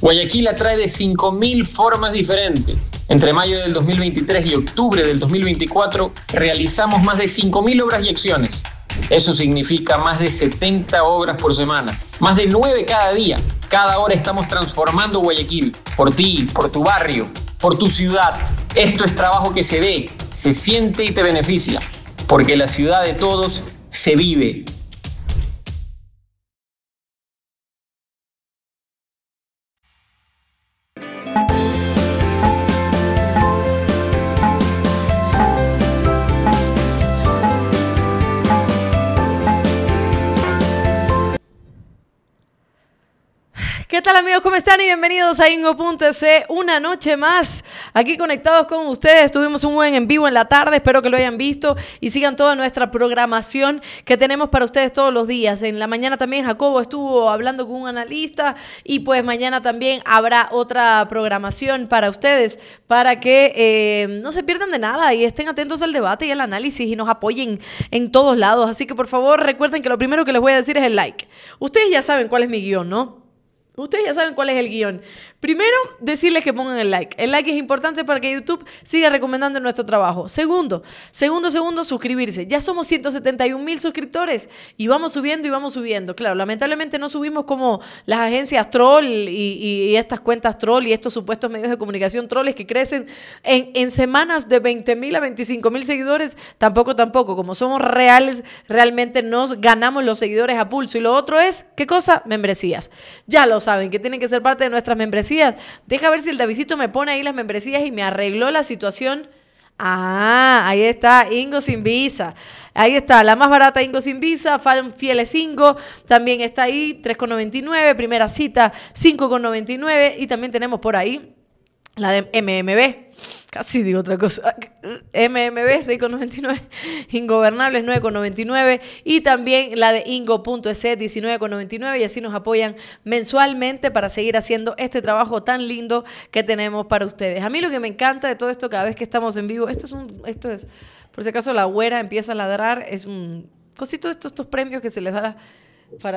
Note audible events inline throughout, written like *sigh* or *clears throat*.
Guayaquil atrae de 5.000 formas diferentes. Entre mayo del 2023 y octubre del 2024 realizamos más de 5.000 obras y acciones. Eso significa más de 70 obras por semana, más de 9 cada día. Cada hora estamos transformando Guayaquil, por ti, por tu barrio, por tu ciudad. Esto es trabajo que se ve, se siente y te beneficia, porque la ciudad de todos se vive ¿Qué tal amigos? ¿Cómo están? Y bienvenidos a Ingo.c, una noche más. Aquí conectados con ustedes, tuvimos un buen en vivo en la tarde, espero que lo hayan visto y sigan toda nuestra programación que tenemos para ustedes todos los días. En la mañana también Jacobo estuvo hablando con un analista y pues mañana también habrá otra programación para ustedes, para que eh, no se pierdan de nada y estén atentos al debate y al análisis y nos apoyen en todos lados. Así que por favor recuerden que lo primero que les voy a decir es el like. Ustedes ya saben cuál es mi guión, ¿no? Ustedes ya saben cuál es el guión. Primero, decirles que pongan el like. El like es importante para que YouTube siga recomendando nuestro trabajo. Segundo, segundo, segundo, suscribirse. Ya somos 171 mil suscriptores y vamos subiendo y vamos subiendo. Claro, lamentablemente no subimos como las agencias troll y, estas cuentas troll y estos supuestos medios de comunicación trolls que crecen en, en semanas de 20 mil a 25 mil seguidores. Tampoco, tampoco. Como somos reales, realmente nos ganamos los seguidores a pulso. Y lo otro es, ¿qué cosa? Membresías. Ya lo saben, que tienen que ser parte de nuestras membresías Deja ver si el Davidito me pone ahí las membresías y me arregló la situación. Ah, ahí está Ingo sin visa. Ahí está, la más barata Ingo sin visa, fan fieles Ingo, también está ahí 3,99, primera cita 5,99 y también tenemos por ahí la de MMB. Casi digo otra cosa. MMB 6,99. Ingobernables 9,99. Y también la de ingo.es 19,99. Y así nos apoyan mensualmente para seguir haciendo este trabajo tan lindo que tenemos para ustedes. A mí lo que me encanta de todo esto cada vez que estamos en vivo, esto es un, esto es, por si acaso la güera empieza a ladrar, es un cosito de estos, estos premios que se les da. La,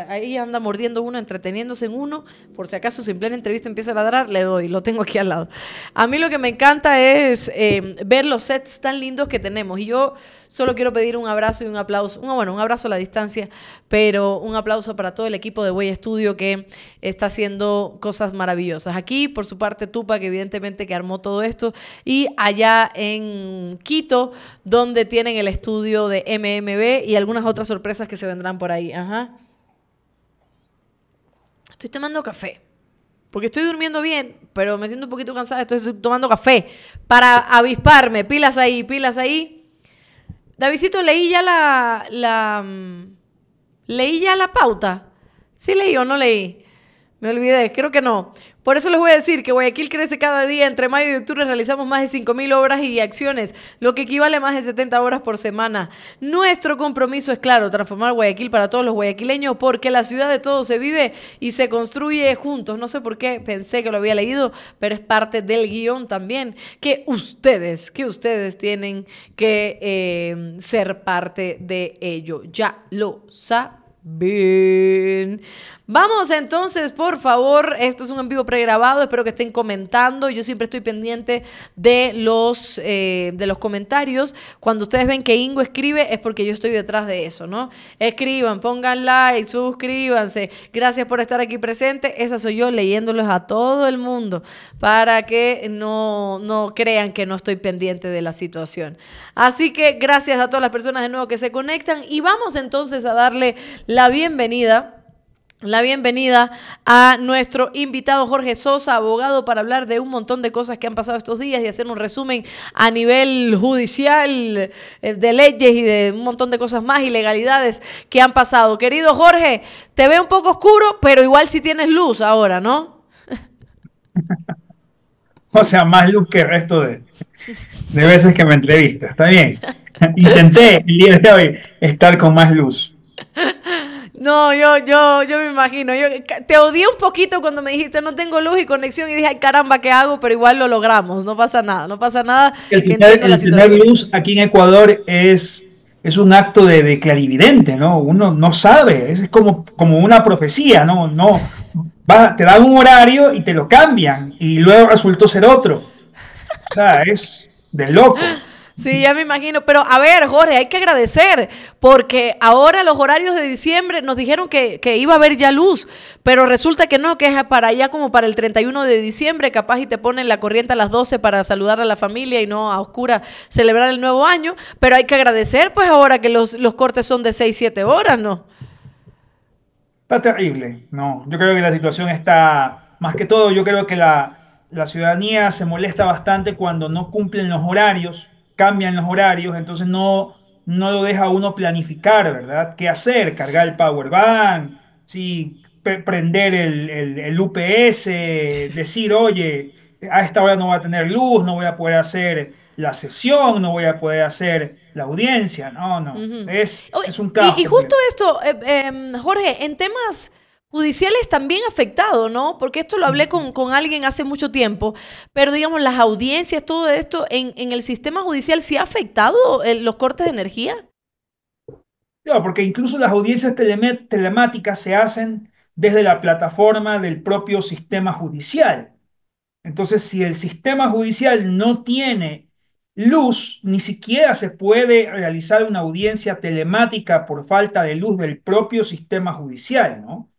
ahí anda mordiendo uno, entreteniéndose en uno, por si acaso si en plena entrevista empieza a ladrar, le doy, lo tengo aquí al lado. A mí lo que me encanta es em, ver los sets tan lindos que tenemos y yo solo quiero pedir un abrazo y un aplauso, bueno, un abrazo a la distancia, pero un aplauso para todo el equipo de Way Estudio que está haciendo cosas maravillosas. Aquí, por su parte, Tupa, que evidentemente que armó todo esto, y allá en Quito, donde tienen el estudio de MMB y algunas otras sorpresas que se vendrán por ahí. Ajá estoy tomando café. Porque estoy durmiendo bien, pero me siento un poquito cansada, estoy tomando café para avisparme. Pilas ahí, pilas ahí. Davidito, leí ya la, la. Mm, leí ya la pauta. ¿Sí leí o no leí? Me olvidé, creo que no. Por eso les voy a decir que Guayaquil crece cada día. Entre mayo y octubre realizamos más de 5.000 obras y acciones, lo que equivale a más de 70 horas por semana. Nuestro compromiso es claro, transformar Guayaquil para todos los guayaquileños, porque la ciudad de todos se vive y se construye juntos. No sé por qué pensé que lo había leído, pero es parte del guión también, que ustedes, que ustedes tienen que eh, ser parte de ello. Ya lo saben. Vamos entonces, por favor, esto es un en vivo pregrabado, espero que estén comentando, yo siempre estoy pendiente de los, eh, de los comentarios. Cuando ustedes ven que Ingo escribe es porque yo estoy detrás de eso, ¿no? Escriban, pongan like, suscríbanse, gracias por estar aquí presente, esa soy yo leyéndolos a todo el mundo para que no, no crean que no estoy pendiente de la situación. Así que gracias a todas las personas de nuevo que se conectan y vamos entonces a darle la bienvenida la bienvenida a nuestro invitado Jorge Sosa, abogado, para hablar de un montón de cosas que han pasado estos días y hacer un resumen a nivel judicial eh, de leyes y de un montón de cosas más, ilegalidades que han pasado. Querido Jorge, te ve un poco oscuro, pero igual si tienes luz ahora, ¿no? *laughs* o sea, más luz que el resto de, de veces que me entrevistas, está bien. *laughs* Intenté el día de hoy estar con más luz. No, yo, yo, yo me imagino. Yo te odié un poquito cuando me dijiste no tengo luz y conexión y dije, ay caramba, ¿qué hago? Pero igual lo logramos, no pasa nada, no pasa nada. El tener, luz aquí en Ecuador es, es un acto de, clarividente, ¿no? Uno no sabe, es como, como una profecía, ¿no? no te dan un horario y te lo cambian y luego resultó ser otro. O sea, es de locos. Sí, ya me imagino. Pero a ver, Jorge, hay que agradecer, porque ahora los horarios de diciembre nos dijeron que, iba a haber ya luz, pero resulta que no, que es para allá como para el 31 de diciembre, capaz y te ponen la corriente a las 12 para saludar a la familia y no a oscura celebrar el nuevo año. Pero hay que agradecer, pues ahora que los, cortes son de 6, 7 horas, ¿no? Está terrible, no. Yo creo que la situación está, más que todo, yo creo que la, la ciudadanía se molesta bastante cuando no cumplen los horarios cambian los horarios, entonces no, no lo deja uno planificar, ¿verdad? ¿Qué hacer? ¿Cargar el power bank? ¿Sí? ¿Prender el, el, UPS? ¿Decir, oye, a esta hora no voy a tener luz, no voy a poder hacer la sesión, no voy a poder hacer la audiencia, no, no, es, un caos. Y, justo esto, eh, em, Jorge, en temas judiciales también afectado, ¿no? Porque esto lo hablé con, alguien hace mucho tiempo, pero digamos, las audiencias, todo esto, en, el sistema judicial, ¿sí ha afectado eh, los cortes de energía? No, porque incluso las audiencias telemáticas se hacen desde la plataforma del propio sistema judicial. Entonces, si el sistema judicial no tiene luz, ni siquiera se puede realizar una audiencia telemática por falta de luz del propio sistema judicial, ¿no?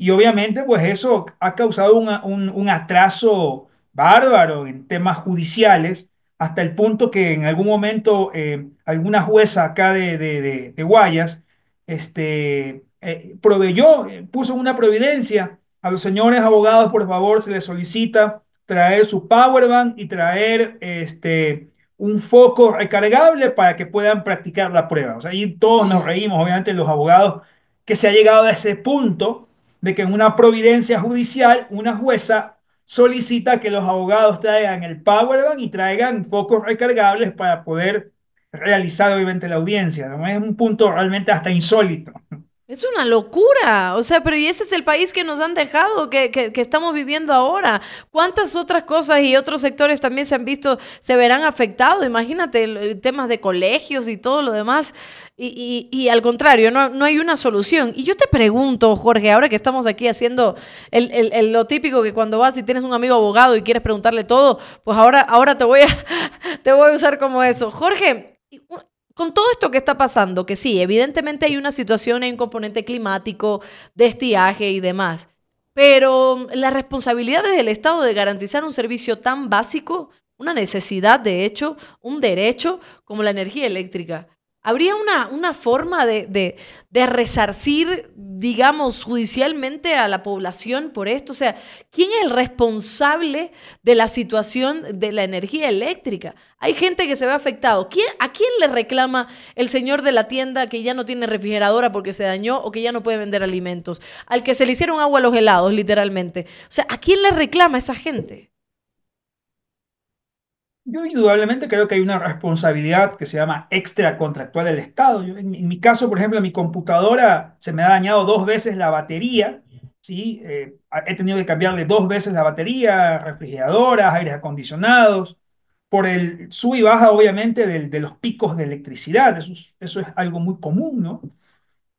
Y obviamente, pues eso ha causado un, un atraso bárbaro en temas judiciales, hasta el punto que en algún momento eh, alguna jueza acá de, de, de, Guayas este, eh, proveyó, eh, puso una providencia a los señores abogados, por favor, se les solicita traer su powerbank y traer este, un foco recargable para que puedan practicar la prueba. O sea, ahí todos nos reímos, obviamente, los abogados, que se ha llegado a ese punto de que en una providencia judicial una jueza solicita que los abogados traigan el Powerbank y traigan focos recargables para poder realizar obviamente la audiencia. Es un punto realmente hasta insólito. Es una locura, o sea, pero y este es el país que nos han dejado, que, que, que, estamos viviendo ahora. ¿Cuántas otras cosas y otros sectores también se han visto, se verán afectados? Imagínate temas de colegios y todo lo demás. Y, al contrario, no, hay una solución. Y yo te pregunto, Jorge, ahora que estamos aquí haciendo lo típico que cuando vas y tienes un amigo abogado y quieres preguntarle todo, pues ahora, ahora te, voy a, *laughs* te voy a usar como eso. Jorge, con todo esto que está pasando, que sí, evidentemente hay una situación, hay un componente climático, de estiaje y demás, pero mm, la responsabilidad del Estado de garantizar un servicio tan básico, una necesidad de hecho, un derecho como la energía eléctrica. ¿Habría una, una forma de, de, de resarcir digamos, judicialmente a la población por esto? O sea, ¿quién es el responsable de la situación de la energía eléctrica? Hay gente que se ve afectada. ¿A quién le reclama el señor de la tienda que ya no tiene refrigeradora porque se dañó o que ya no puede vender alimentos? Al que se le hicieron agua a los helados, literalmente. O sea, ¿a quién le reclama esa gente? Yo indudablemente creo que hay una responsabilidad que se llama extra contractual del Estado. Yo, en, mi caso, por ejemplo, mi computadora se me ha dañado dos veces la batería. ¿sí? Eh, he tenido que cambiarle dos veces la batería, refrigeradoras, aires acondicionados, por el sub y baja, obviamente, del, de los picos de electricidad. Eso es, eso es algo muy común, ¿no?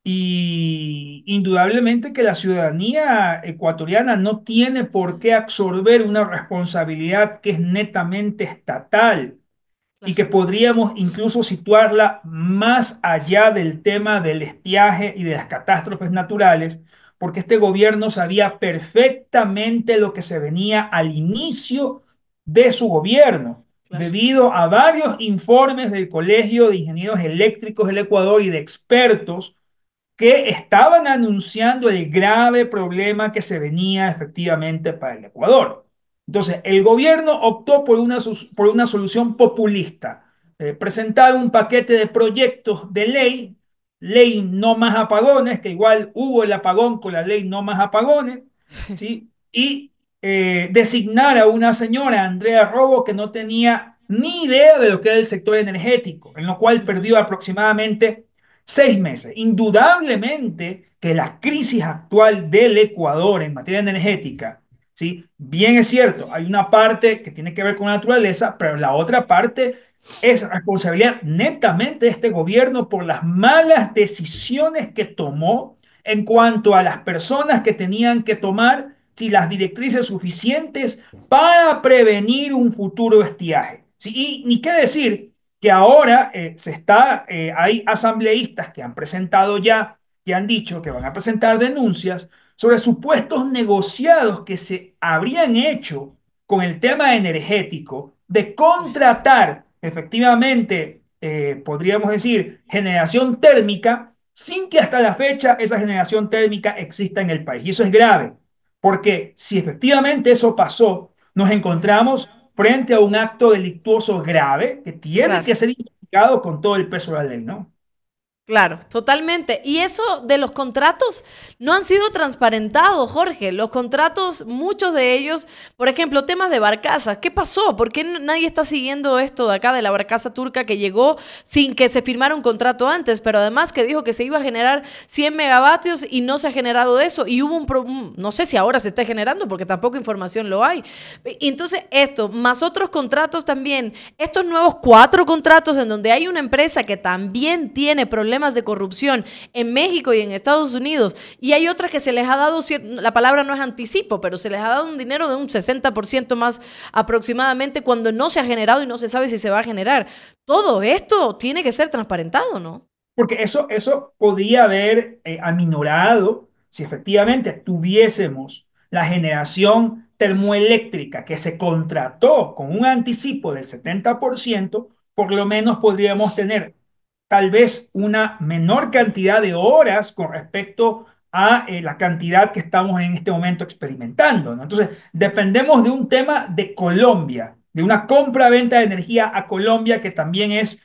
Y indudablemente que la ciudadanía ecuatoriana no tiene por qué absorber una responsabilidad que es netamente estatal y que podríamos incluso situarla más allá del tema del estiaje y de las catástrofes naturales, porque este gobierno sabía perfectamente lo que se venía al inicio de su gobierno, debido a varios informes del Colegio de Ingenieros Eléctricos del Ecuador y de expertos que estaban anunciando el grave problema que se venía efectivamente para el Ecuador. Entonces, el gobierno optó por una, por una solución populista, eh, presentar un paquete de proyectos de ley, ley no más apagones, que igual hubo el apagón con la ley no más apagones, sí. y eh, designar a una señora, Andrea Robo, que no tenía ni idea de lo que era el sector energético, en lo cual perdió aproximadamente seis meses. Indudablemente que la crisis actual del Ecuador en materia energética, ¿sí? bien es cierto, hay una parte que tiene que ver con la naturaleza, pero la otra parte es responsabilidad netamente de este gobierno por las malas decisiones que tomó en cuanto a las personas que tenían que tomar y las directrices suficientes para prevenir un futuro estiaje. ¿sí? Y ni qué decir que ahora eh, se está, eh, hay asambleístas que han presentado ya, que han dicho que van a presentar denuncias sobre supuestos negociados que se habrían hecho con el tema energético de contratar efectivamente, eh, podríamos decir, generación térmica, sin que hasta la fecha esa generación térmica exista en el país. Y eso es grave, porque si efectivamente eso pasó, nos encontramos frente a un acto delictuoso grave que tiene que ser investigado con todo el peso de la ley, ¿no? Claro, totalmente. Y eso de los contratos no han sido transparentados, Jorge. Los contratos, muchos de ellos, por ejemplo, temas de barcazas. ¿Qué pasó? ¿Por qué nadie está siguiendo esto de acá, de la barcaza turca que llegó sin que se firmara un contrato antes, pero además que dijo que se iba a generar 100 megavatios y no se ha generado eso? Y hubo un, problema. no sé si ahora se está generando porque tampoco información lo hay. Entonces, esto, más otros contratos también, estos nuevos cuatro contratos en donde hay una empresa que también tiene problemas de corrupción en México y en Estados Unidos. Y hay otras que se les ha dado, la palabra no es anticipo, pero se les ha dado un dinero de un 60% más aproximadamente cuando no se ha generado y no se sabe si se va a generar. Todo esto tiene que ser transparentado, ¿no? Porque eso, eso podía haber eh, aminorado si efectivamente tuviésemos la generación termoeléctrica que se contrató con un anticipo del 70%, por lo menos podríamos tener tal vez una menor cantidad de horas con respecto a eh, la cantidad que estamos en este momento experimentando. Entonces, dependemos de un tema de Colombia, de una compra-venta de energía a Colombia que también es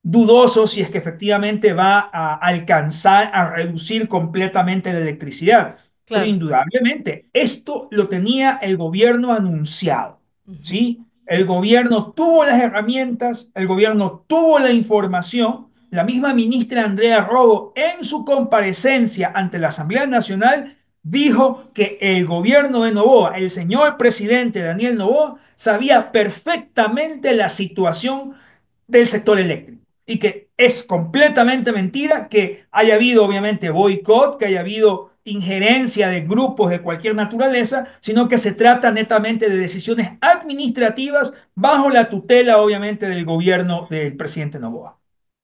dudoso si es que efectivamente va a alcanzar a reducir completamente la electricidad. Pero indudablemente, esto lo tenía el gobierno anunciado, ¿sí? El gobierno tuvo las herramientas, el gobierno tuvo la información, la misma ministra Andrea Robo, en su comparecencia ante la Asamblea Nacional, dijo que el gobierno de Novoa, el señor presidente Daniel Novoa, sabía perfectamente la situación del sector eléctrico y que es completamente mentira que haya habido obviamente boicot, que haya habido injerencia de grupos de cualquier naturaleza, sino que se trata netamente de decisiones administrativas bajo la tutela obviamente del gobierno del presidente Novoa.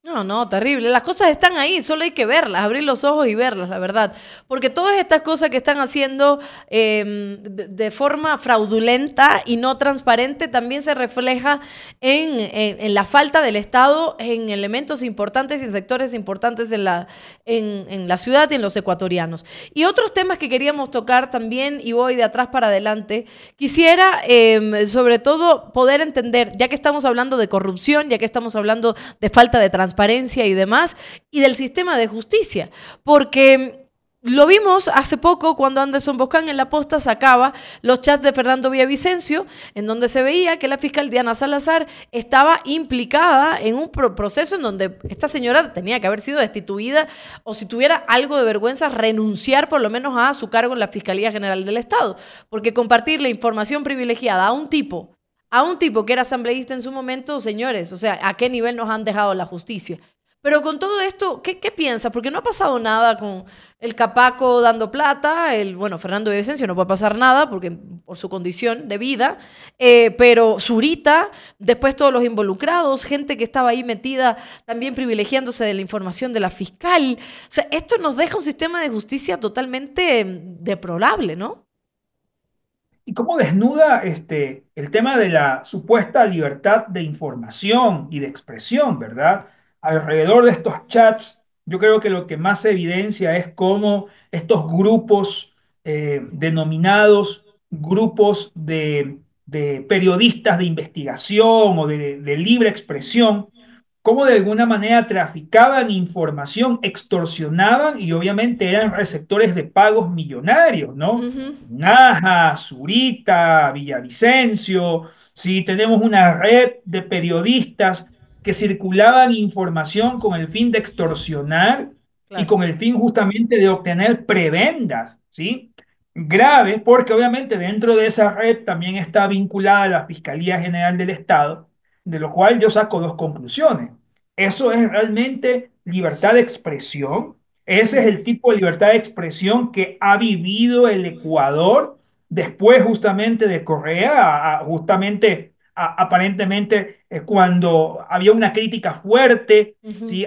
No, no, terrible. Las cosas están ahí, solo hay que verlas, abrir los ojos y verlas, la verdad. Porque todas estas cosas que están haciendo em, de forma fraudulenta y no transparente también se refleja en, la falta del Estado en elementos importantes y en sectores importantes en la, en, la ciudad y en los ecuatorianos. Y otros temas que queríamos tocar también, y voy de atrás para adelante, quisiera em, sobre todo poder entender, ya que estamos hablando de corrupción, ya que estamos hablando de falta de transparencia, transparencia y demás, y del sistema de justicia, porque... Lo vimos hace poco cuando Anderson Boscán en la posta sacaba los chats de Fernando Villavicencio, en donde se veía que la fiscal Diana Salazar estaba implicada en un proceso en donde esta señora tenía que haber sido destituida o si tuviera algo de vergüenza renunciar por lo menos a su cargo en la Fiscalía General del Estado, porque compartir la información privilegiada a un tipo a un tipo que era asambleísta en su momento, señores, o sea, ¿a qué nivel nos han dejado la justicia? Pero con todo esto, ¿qué, qué piensas? Porque no ha pasado nada con el Capaco dando plata, el, bueno, Fernando de Vicencio no puede pasar nada porque, por su condición de vida, eh, pero Zurita, después todos los involucrados, gente que estaba ahí metida también privilegiándose de la información de la fiscal. O sea, esto nos deja un sistema de justicia totalmente mm, deplorable, ¿no? y cómo desnuda este, el tema de la supuesta libertad de información y de expresión, ¿verdad? Alrededor de estos chats, yo creo que lo que más evidencia es cómo estos grupos eh, denominados grupos de, de, periodistas de investigación o de, de libre expresión, cómo de alguna manera traficaban información, extorsionaban y obviamente eran receptores de pagos millonarios, ¿no? Naja, Zurita, Villavicencio, sí, tenemos una red de periodistas que circulaban información con el fin de extorsionar y con el fin justamente de obtener prebendas, ¿sí? Grave, porque obviamente dentro de esa red también está vinculada la Fiscalía General del Estado, de lo cual yo saco dos conclusiones. Eso es realmente libertad de expresión. Ese es el tipo de libertad de expresión que ha vivido el Ecuador después justamente de Correa, justamente aparentemente eh, cuando había una crítica fuerte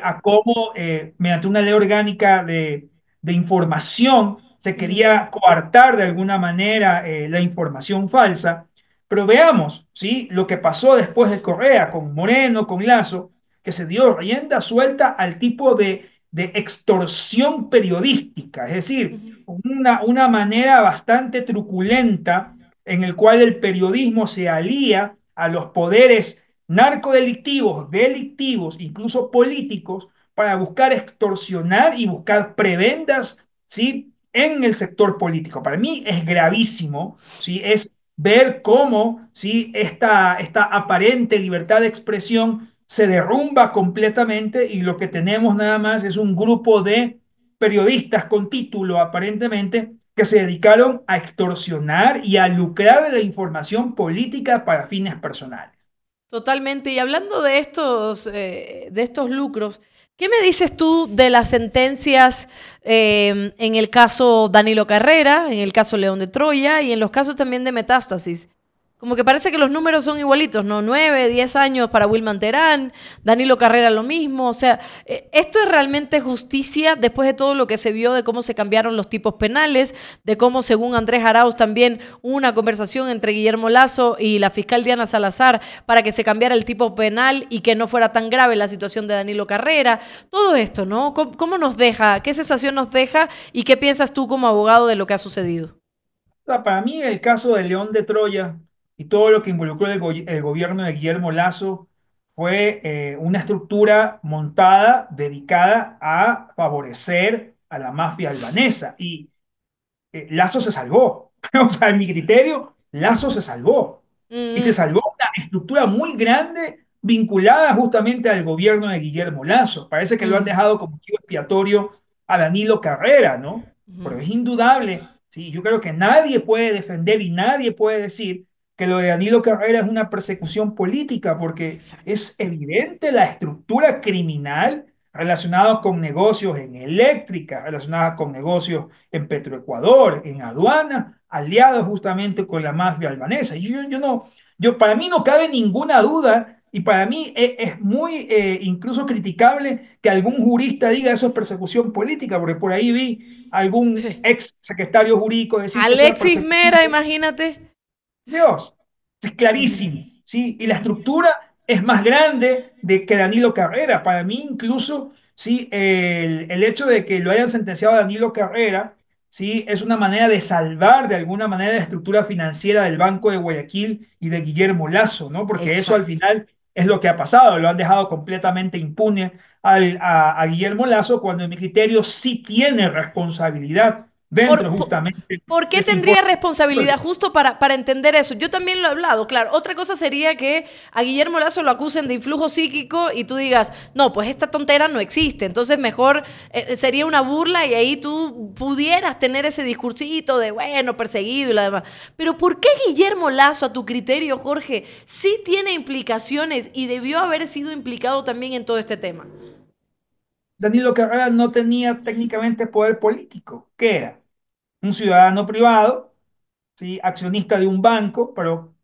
a cómo eh, mediante una ley orgánica de, de, información se quería coartar de alguna manera eh, la información falsa, pero veamos ¿sí? lo que pasó después de Correa, con Moreno, con Lazo, que se dio rienda suelta al tipo de, de extorsión periodística, es decir, una, una manera bastante truculenta en el cual el periodismo se alía a los poderes narcodelictivos, delictivos, incluso políticos, para buscar extorsionar y buscar prebendas ¿sí? en el sector político. Para mí es gravísimo, ¿sí? es ver cómo esta, aparente libertad de expresión se derrumba completamente y lo que tenemos nada más es un grupo de periodistas con título aparentemente que se dedicaron a extorsionar y a lucrar de la información política para fines personales. Totalmente. Y hablando de estos, eh, de estos lucros, ¿Qué me dices tú de las sentencias em, en el caso Danilo Carrera, en el caso León de Troya y en los casos también de Metástasis? Como que parece que los números son igualitos, ¿no? nueve, diez años para Wilman Terán, Danilo Carrera lo mismo. O sea, eh, esto es realmente justicia después de todo lo que se vio de cómo se cambiaron los tipos penales, de cómo, según Andrés Arauz, también hubo una conversación entre Guillermo Lazo y la fiscal Diana Salazar para que se cambiara el tipo penal y que no fuera tan grave la situación de Danilo Carrera. Todo esto, ¿no? ¿Cómo, cómo nos deja? ¿Qué sensación nos deja? ¿Y qué piensas tú como abogado de lo que ha sucedido? Para mí el caso de León de Troya y todo lo que involucró el, gobierno de Guillermo Lazo fue eh, una estructura montada dedicada a favorecer a la mafia albanesa. Y eh, Lazo se salvó. *laughs* o sea, en mi criterio, Lazo se salvó. Y se mm. salvó una estructura muy grande vinculada justamente al gobierno de Guillermo Lazo. Parece que lo han mm. dejado como motivo expiatorio a Danilo Carrera, ¿no? Pero es indudable, ¿sí? yo creo que nadie puede defender y nadie puede decir que lo de Danilo Carrera es una persecución política, porque es evidente la estructura criminal relacionada con negocios en eléctrica, relacionada con negocios en Petroecuador, en aduana, aliados justamente con la mafia albanesa. Yo, yo no, yo, para mí no cabe ninguna duda y para mí e, es, muy eh, incluso criticable que algún jurista diga eso es persecución política, porque por ahí vi algún ex secretario jurídico decir... Alexis Mera, imagínate. Dios. Es clarísimo, ¿sí? Y la estructura es más grande de que Danilo Carrera. Para mí, incluso, ¿sí? El, hecho de que lo hayan sentenciado a Danilo Carrera, ¿sí? Es una manera de salvar de alguna manera la estructura financiera del Banco de Guayaquil y de Guillermo Lazo, ¿no? Porque eso al final es lo que ha pasado, lo han dejado completamente impune a, a Guillermo Lazo, cuando en mi criterio sí tiene responsabilidad dentro justamente. ¿Por qué tendría responsabilidad justo para, para entender eso? Yo también lo he hablado, claro. Otra cosa sería que a Guillermo Lazo lo acusen de influjo psíquico y tú digas, no, pues esta tontera no existe, entonces mejor eh, eh, sería una burla y ahí tú pudieras tener ese discursito de, bueno, perseguido y lo demás. Pero ¿por qué Guillermo Lazo, a tu criterio, Jorge, sí tiene implicaciones y debió haber sido implicado también en todo este tema? Danilo Carrera no tenía técnicamente poder político, que era un ciudadano privado, ¿sí? accionista de un banco, pero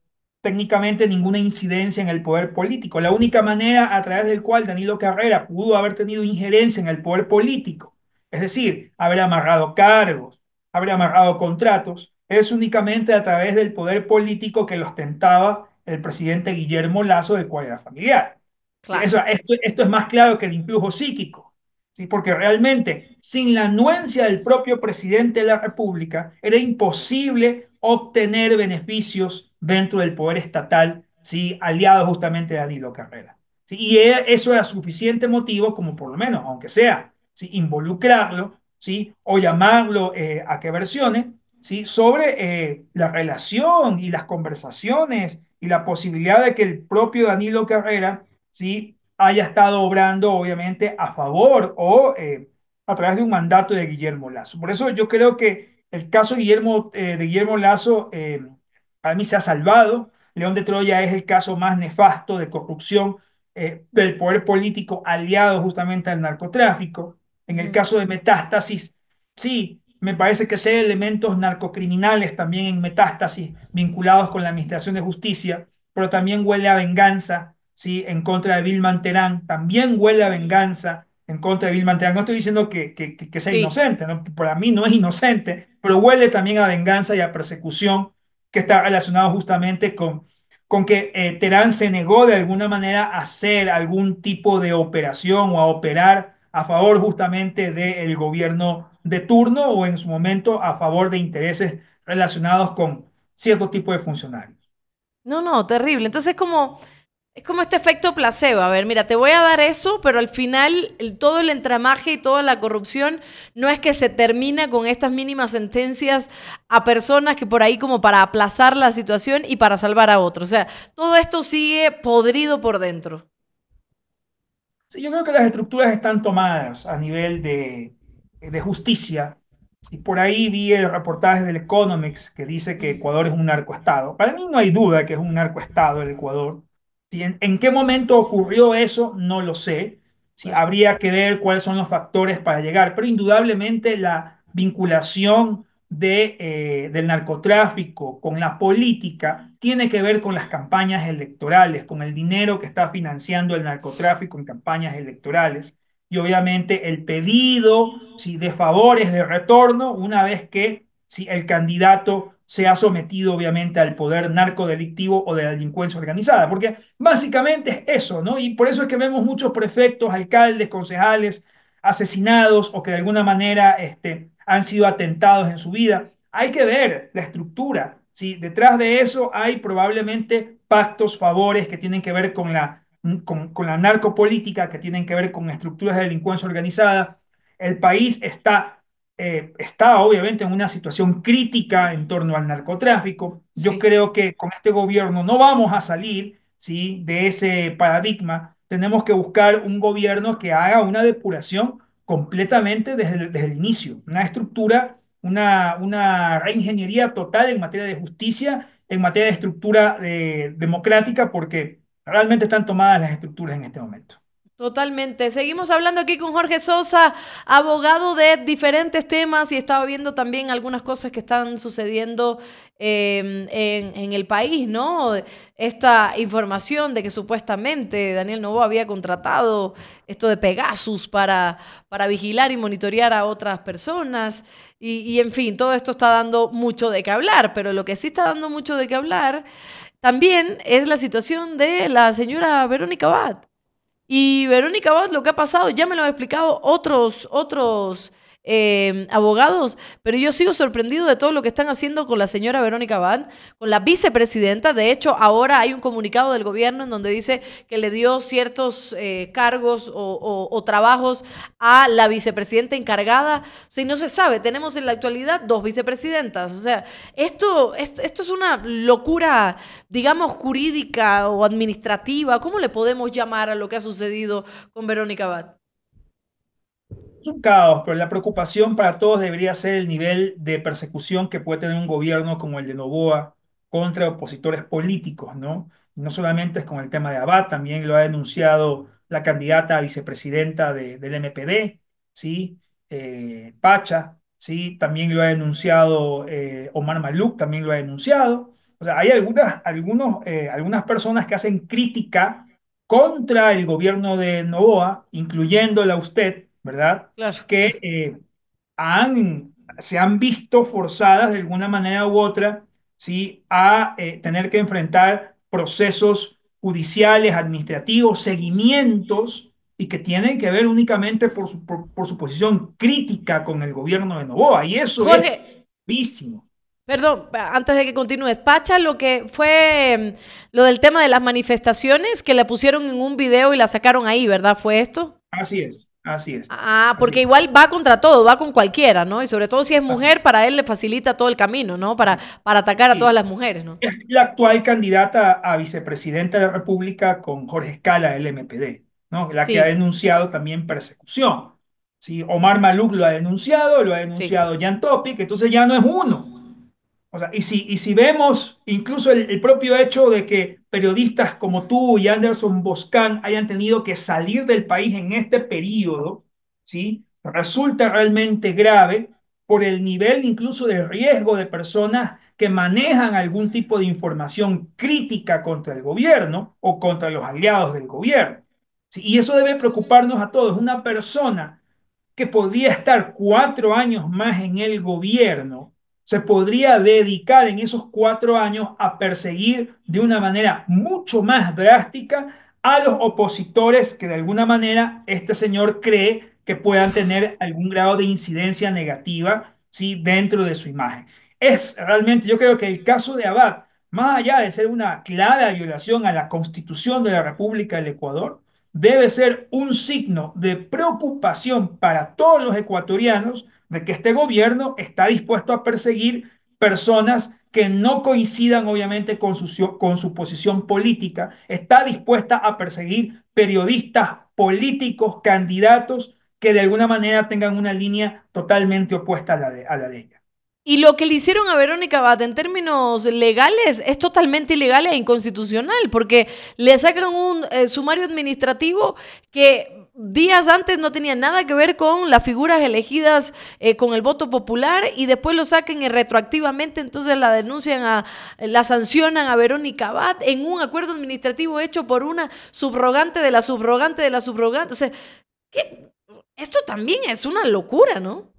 técnicamente ninguna incidencia en el poder político. La única manera a través del cual Danilo Carrera pudo haber tenido injerencia en el poder político, es decir, haber amarrado cargos, haber amarrado contratos, es únicamente a través del poder político que lo ostentaba el presidente Guillermo Lazo, del cual era familiar. esto es más claro que el influjo psíquico porque realmente sin la anuencia del propio presidente de la República era imposible obtener beneficios dentro del poder estatal, aliado justamente de Danilo Carrera. ¿sí? Y e, eso era suficiente motivo como por lo menos, aunque sea, ¿sí? involucrarlo ¿sí? o llamarlo eh, a que versione ¿sí? sobre eh, la relación y las conversaciones y la posibilidad de que el propio Danilo Carrera ¿sí? haya estado obrando obviamente a favor o eh, a través de un mandato de Guillermo Lazo. Por eso yo creo que el caso de Guillermo, eh, de Guillermo Lazo eh, a mí se ha salvado. León de Troya es el caso más nefasto de corrupción del poder político aliado justamente al narcotráfico. En el mm. caso de Metástasis, sí, me parece que hay elementos narcocriminales también en metástasis vinculados con la Administración de Justicia, pero también huele a venganza, en contra de Vilman Terán, también huele a venganza en contra de Bill Terán. No estoy diciendo que, que, sea inocente, ¿no? para mí no es inocente, pero huele también a venganza y a persecución que está relacionado justamente con, con que eh, Terán se negó de alguna manera a hacer algún tipo de operación o a operar a favor justamente del gobierno de turno o en su momento a favor de intereses relacionados con cierto tipo de funcionarios. No, no, terrible. Entonces como es como este efecto placebo. A ver, mira, te voy a dar eso, pero al final todo el entramaje y toda la corrupción no es que se termina con estas mínimas sentencias a personas que por ahí como para aplazar la situación y para salvar a otros. O sea, todo esto sigue podrido por dentro. Sí, yo creo que las estructuras están tomadas a nivel de, de justicia. Y por ahí vi el reportaje del Economics que dice que Ecuador es un narcoestado. Para mí no hay duda que es un narcoestado el Ecuador ¿En qué momento ocurrió eso? No lo sé. habría que ver cuáles son los factores para llegar, pero indudablemente la vinculación de, eh, del narcotráfico con la política tiene que ver con las campañas electorales, con el dinero que está financiando el narcotráfico en campañas electorales. Y obviamente el pedido de favores de retorno una vez que si el candidato se ha sometido obviamente al poder narcodelictivo o de la delincuencia organizada, porque básicamente es eso, ¿no? Y por eso es que vemos muchos prefectos, alcaldes, concejales asesinados o que de alguna manera este, han sido atentados en su vida. Hay que ver la estructura, Si Detrás de eso hay probablemente pactos, favores que tienen que ver con la, con, con la narcopolítica, que tienen que ver con estructuras de delincuencia organizada. El país está eh, está obviamente en una situación crítica en torno al narcotráfico. Yo creo que con este gobierno no vamos a salir ¿sí? de ese paradigma. Tenemos que buscar un gobierno que haga una depuración completamente desde el, desde el inicio, una estructura, una, una reingeniería total en materia de justicia, en materia de estructura eh, democrática, porque realmente están tomadas las estructuras en este momento. Totalmente. Seguimos hablando aquí con Jorge Sosa, abogado de diferentes temas y estaba viendo también algunas cosas que están sucediendo em, en, el país, ¿no? Esta información de que supuestamente Daniel Novo había contratado esto de Pegasus para, para vigilar y monitorear a otras personas y, en fin, todo esto está dando mucho de qué hablar, pero lo que sí está dando mucho de qué hablar también es la situación de la señora Verónica Bat. Y Verónica vos lo que ha pasado, ya me lo ha explicado otros, otros Em, abogados, pero yo sigo sorprendido de todo lo que están haciendo con la señora Verónica Van, con la vicepresidenta. De hecho, ahora hay un comunicado del gobierno en donde dice que le dio ciertos eh, cargos o, trabajos a la vicepresidenta encargada. si no se sabe, tenemos en la actualidad dos vicepresidentas. O sea, esto, esto, es una locura, digamos, jurídica o administrativa. ¿Cómo le podemos llamar a lo que ha sucedido con Verónica Van? es un caos, pero la preocupación para todos debería ser el nivel de persecución que puede tener un gobierno como el de Novoa contra opositores políticos, ¿no? No solamente es con el tema de Abad, también lo ha denunciado la candidata a vicepresidenta del MPD, ¿sí? Eh, Pacha, ¿sí? También lo ha denunciado eh, Omar Maluk, también lo ha denunciado. O sea, hay algunas, algunos, eh, algunas personas que hacen crítica contra el gobierno de Novoa, incluyéndola usted, ¿verdad? Claro. Que eh, han, se han visto forzadas de alguna manera u otra ¿sí? a eh, tener que enfrentar procesos judiciales, administrativos, seguimientos, y que tienen que ver únicamente por su, por, su posición crítica con el gobierno de Novoa. Y eso es gravísimo. Perdón, antes de que continúes, Pacha, lo que fue em, lo del tema de las manifestaciones que la pusieron en un video y la sacaron ahí, ¿verdad? ¿Fue esto? Así es. Así es. Ah, porque igual va contra todo, va con cualquiera, ¿no? Y sobre todo si es mujer, para él le facilita todo el camino, ¿no? Para, para atacar a todas las mujeres, ¿no? Es la actual candidata a vicepresidenta de la República con Jorge Escala, el MPD, ¿no? La que ha denunciado también persecución. ¿sí? Omar Maluk lo ha denunciado, lo ha denunciado Jan Topic, entonces ya no es uno, o sea, y si, y si vemos incluso el, propio hecho de que periodistas como tú y Anderson Boscan hayan tenido que salir del país en este periodo, ¿sí? resulta realmente grave por el nivel incluso de riesgo de personas que manejan algún tipo de información crítica contra el gobierno o contra los aliados del gobierno. Y eso debe preocuparnos a todos. Una persona que podría estar cuatro años más en el gobierno se podría dedicar en esos cuatro años a perseguir de una manera mucho más drástica a los opositores que de alguna manera este señor cree que puedan tener algún grado de incidencia negativa si dentro de su imagen. Es realmente, yo creo que el caso de Abad, más allá de ser una clara violación a la constitución de la República del Ecuador, debe ser un signo de preocupación para todos los ecuatorianos de que este gobierno está dispuesto a perseguir personas que no coincidan obviamente con su, con su posición política, está dispuesta a perseguir periodistas, políticos, candidatos que de alguna manera tengan una línea totalmente opuesta a la de, a la de ella. Y lo que le hicieron a Verónica Abad en términos legales es totalmente ilegal e inconstitucional, porque le sacan un eh, sumario administrativo que días antes no tenía nada que ver con las figuras elegidas eh, con el voto popular y después lo saquen y retroactivamente entonces la denuncian, a, la sancionan a Verónica Abad en un acuerdo administrativo hecho por una subrogante de la subrogante de la subrogante. O sea, esto también es una locura, ¿no?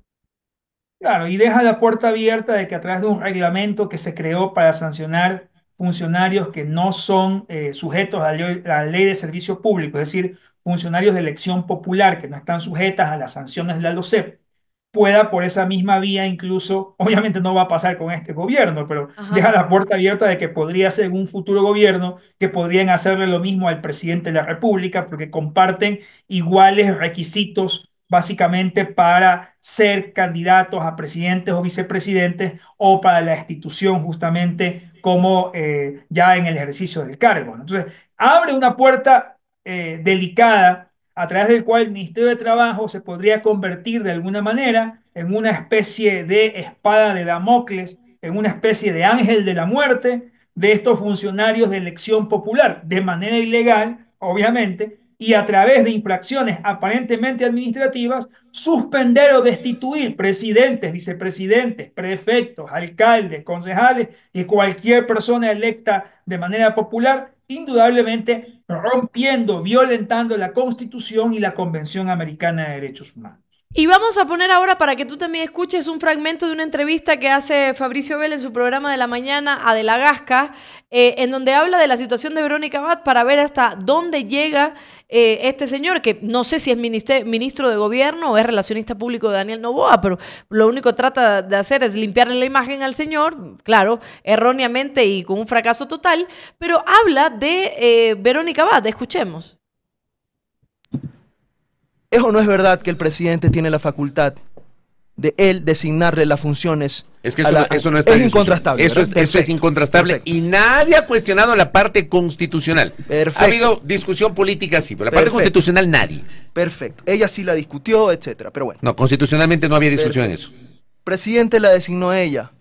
Claro, y deja la puerta abierta de que a través de un reglamento que se creó para sancionar funcionarios que no son eh, sujetos a la ley de servicio público, es decir, funcionarios de elección popular que no están sujetas a las sanciones de la LOCEP, pueda por esa misma vía incluso, obviamente no va a pasar con este gobierno, pero deja la puerta abierta de que podría ser un futuro gobierno que podrían hacerle lo mismo al presidente de la República porque comparten iguales requisitos básicamente para ser candidatos a presidentes o vicepresidentes o para la institución justamente como eh, ya en el ejercicio del cargo. Entonces, abre una puerta eh, delicada a través del cual el Ministerio de Trabajo se podría convertir de alguna manera en una especie de espada de Damocles, en una especie de ángel de la muerte de estos funcionarios de elección popular, de manera ilegal, obviamente, y a través de infracciones aparentemente administrativas, suspender o destituir presidentes, vicepresidentes, prefectos, alcaldes, concejales y cualquier persona electa de manera popular indudablemente rompiendo, violentando la Constitución y la Convención Americana de Derechos Humanos. Y vamos a poner ahora para que tú también escuches un fragmento de una entrevista que hace Fabricio Bell en su programa de la mañana a De Gasca, eh, en donde habla de la situación de Verónica Abad para ver hasta dónde llega eh, este señor, que no sé si es ministro de gobierno o es relacionista público de Daniel Novoa, pero lo único que trata de hacer es limpiarle la imagen al señor, claro, erróneamente y con un fracaso total, pero habla de eh, Verónica Abad, escuchemos. Eso no es verdad que el presidente tiene la facultad de él designarle las funciones. Es que eso, no, es incontrastable. Eso es, es, incontrastable y nadie ha cuestionado la parte constitucional. Ha habido discusión política, sí, pero la parte constitucional nadie. Perfecto. Ella sí la discutió, etcétera, pero bueno. No, constitucionalmente no había discusión en eso. Presidente la designó ella,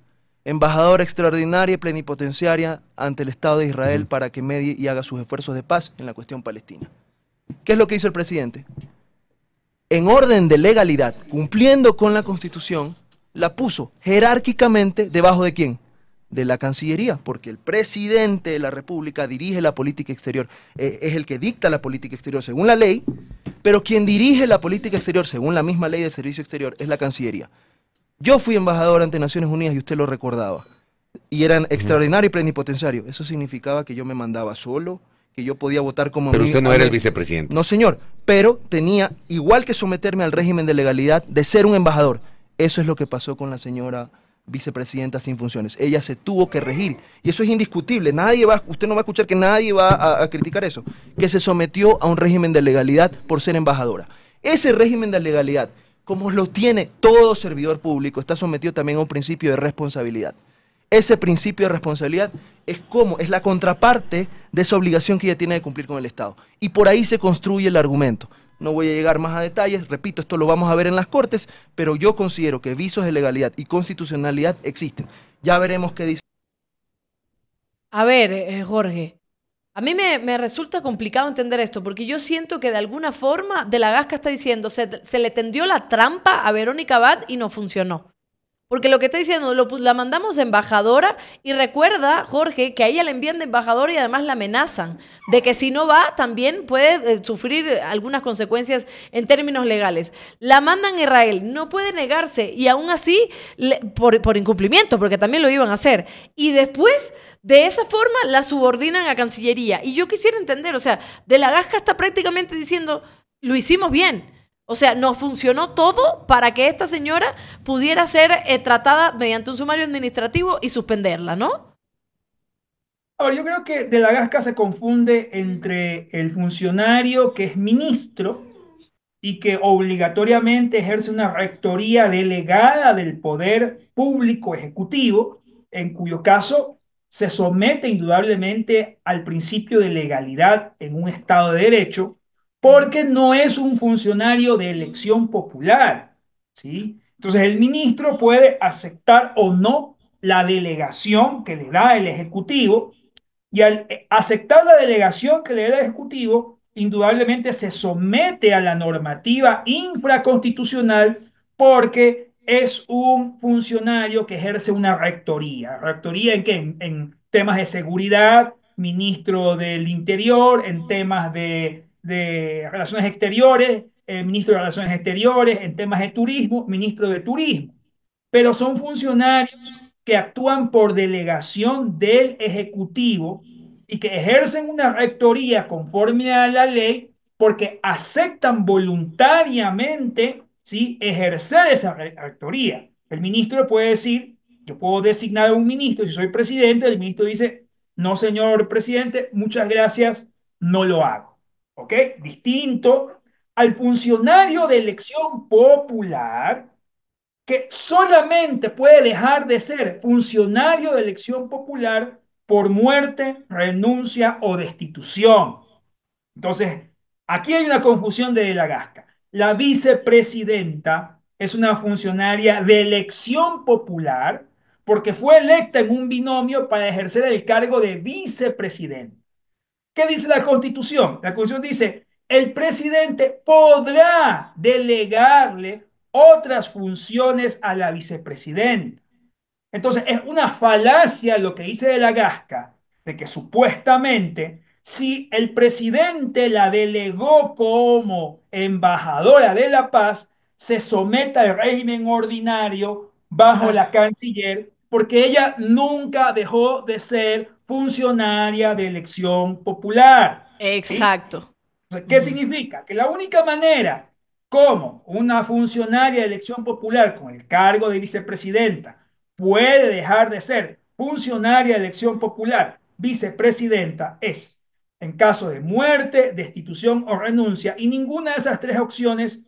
embajadora extraordinaria y plenipotenciaria ante el Estado de Israel para que medie y haga sus esfuerzos de paz en la cuestión palestina. ¿Qué es lo que hizo el presidente? en orden de legalidad, cumpliendo con la Constitución, la puso jerárquicamente debajo de quién? De la Cancillería, porque el presidente de la República dirige la política exterior, eh, es el que dicta la política exterior según la ley, pero quien dirige la política exterior según la misma ley de servicio exterior es la Cancillería. Yo fui embajador ante Naciones Unidas y usted lo recordaba, y eran extraordinario y plenipotenciario. Eso significaba que yo me mandaba solo, que yo podía votar como... Pero usted no era el vicepresidente. No, señor, pero tenía, igual que someterme al régimen de legalidad, de ser un embajador. Eso es lo que pasó con la señora vicepresidenta sin funciones. Ella se tuvo que regir. Y eso es indiscutible. Nadie va, usted no va a escuchar que nadie va a, criticar eso. Que se sometió a un régimen de legalidad por ser embajadora. Ese régimen de legalidad, como lo tiene todo servidor público, está sometido también a un principio de responsabilidad ese principio de responsabilidad es como, es la contraparte de esa obligación que ella tiene de cumplir con el Estado. Y por ahí se construye el argumento. No voy a llegar más a detalles, repito, esto lo vamos a ver en las Cortes, pero yo considero que visos de legalidad y constitucionalidad existen. Ya veremos qué dice. A ver, eh, eh, Jorge, a mí me, resulta complicado entender esto, porque yo siento que de alguna forma De la Gasca está diciendo, se, se le tendió la trampa a Verónica Abad y no funcionó. Porque lo que está diciendo, la mandamos embajadora y recuerda, Jorge, que a ella la envían de embajadora y además la amenazan de que si no va también puede eh, sufrir algunas consecuencias en términos legales. La mandan a Israel, no puede negarse y aún así por, por incumplimiento, porque también lo iban a hacer. Y después... De esa forma la subordinan a Cancillería. Y yo quisiera entender, o sea, de la Gasca está prácticamente diciendo, lo hicimos bien. O sea, no funcionó todo para que esta señora pudiera ser eh, tratada mediante un sumario administrativo y suspenderla, ¿no? Ahora yo creo que De la Gasca se confunde entre el funcionario que es ministro y que obligatoriamente ejerce una rectoría delegada del poder público ejecutivo, en cuyo caso se somete indudablemente al principio de legalidad en un Estado de Derecho, porque no es un funcionario de elección popular. ¿sí? Entonces el ministro puede aceptar o no la delegación que le da el Ejecutivo y al eh, aceptar la delegación que le da el Ejecutivo, indudablemente se somete a la normativa infraconstitucional porque es un funcionario que ejerce una rectoría. ¿Rectoría en qué? en temas de seguridad, ministro del Interior, en temas de de Relaciones Exteriores, el eh, ministro de Relaciones Exteriores, en temas de turismo, ministro de Turismo. Pero son funcionarios que actúan por delegación del Ejecutivo y que ejercen una rectoría conforme a la ley porque aceptan voluntariamente ¿sí? ejercer esa rectoría. El ministro puede decir, yo puedo designar a un ministro, si soy presidente, el ministro dice, no señor presidente, muchas gracias, no lo hago. ¿ok? Distinto al funcionario de elección popular que solamente puede dejar de ser funcionario de elección popular por muerte, renuncia o destitución. Entonces, aquí hay una confusión de la gasca. La vicepresidenta es una funcionaria de elección popular porque fue electa en un binomio para ejercer el cargo de vicepresidente. ¿Qué dice la Constitución? La Constitución dice, el presidente podrá delegarle otras funciones a la vicepresidenta. Entonces, es una falacia lo que dice de la Gasca, de que supuestamente si el presidente la delegó como embajadora de la paz, se someta al régimen ordinario bajo la canciller, porque ella nunca dejó de ser funcionaria de elección popular. Exacto. ¿Qué significa? Que la única manera como una funcionaria de elección popular con el cargo de vicepresidenta puede dejar de ser funcionaria de elección popular, vicepresidenta, es en caso de muerte, destitución o renuncia, y ninguna de esas tres opciones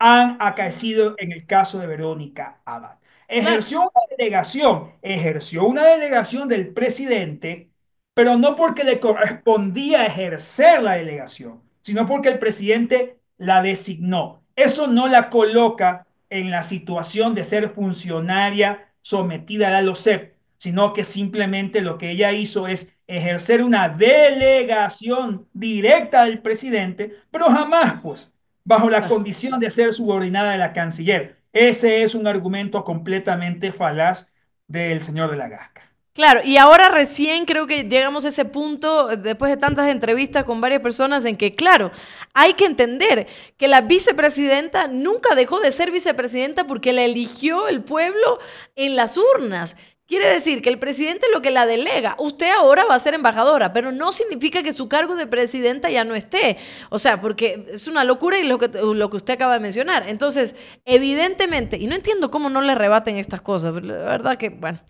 han acaecido en el caso de Verónica Abad. Ejerció una delegación, ejerció una delegación del presidente, pero no porque le correspondía ejercer la delegación, sino porque el presidente la designó. Eso no la coloca en la situación de ser funcionaria sometida a la LOCEP, sino que simplemente lo que ella hizo es ejercer una delegación directa del presidente, pero jamás, pues, bajo la condición de ser subordinada de la canciller. Ese es un argumento completamente falaz del señor de la Gasca. Claro, y ahora recién creo que llegamos a ese punto, después de tantas entrevistas con varias personas, en que, claro, hay que entender que la vicepresidenta nunca dejó de ser vicepresidenta porque la eligió el pueblo en las urnas. Quiere decir que el presidente lo que la delega, usted ahora va a ser embajadora, pero no significa que su cargo de presidenta ya no esté. O sea, porque es una locura y lo que, usted acaba de mencionar. Entonces, evidentemente, y no entiendo cómo no le rebaten estas cosas, la verdad que, bueno,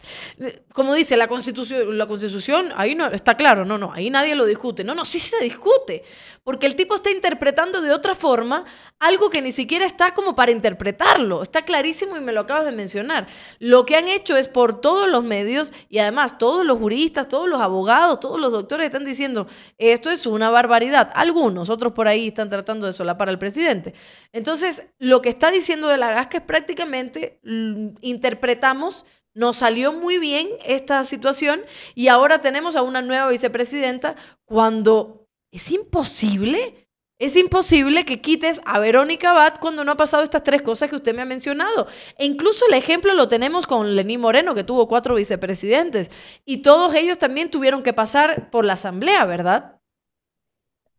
como dice la constitución, la constitución, ahí no está claro, no, no, ahí nadie lo discute. No, no, sí se discute, porque el tipo está interpretando de otra forma algo que ni siquiera está como para interpretarlo. Está clarísimo y me lo acabas de mencionar. Lo que han hecho es por todo los medios y además todos los juristas, todos los abogados, todos los doctores están diciendo, esto es una barbaridad. Algunos, otros por ahí están tratando de solapar al presidente. Entonces, lo que está diciendo de la Gasca es prácticamente, mm, interpretamos, nos salió muy bien esta situación y ahora tenemos a una nueva vicepresidenta cuando es imposible es imposible que quites a Verónica Bat cuando no ha pasado estas tres cosas que usted me ha mencionado. E incluso el ejemplo lo tenemos con Lenín Moreno, que tuvo cuatro vicepresidentes. Y todos ellos también tuvieron que pasar por la asamblea, ¿verdad?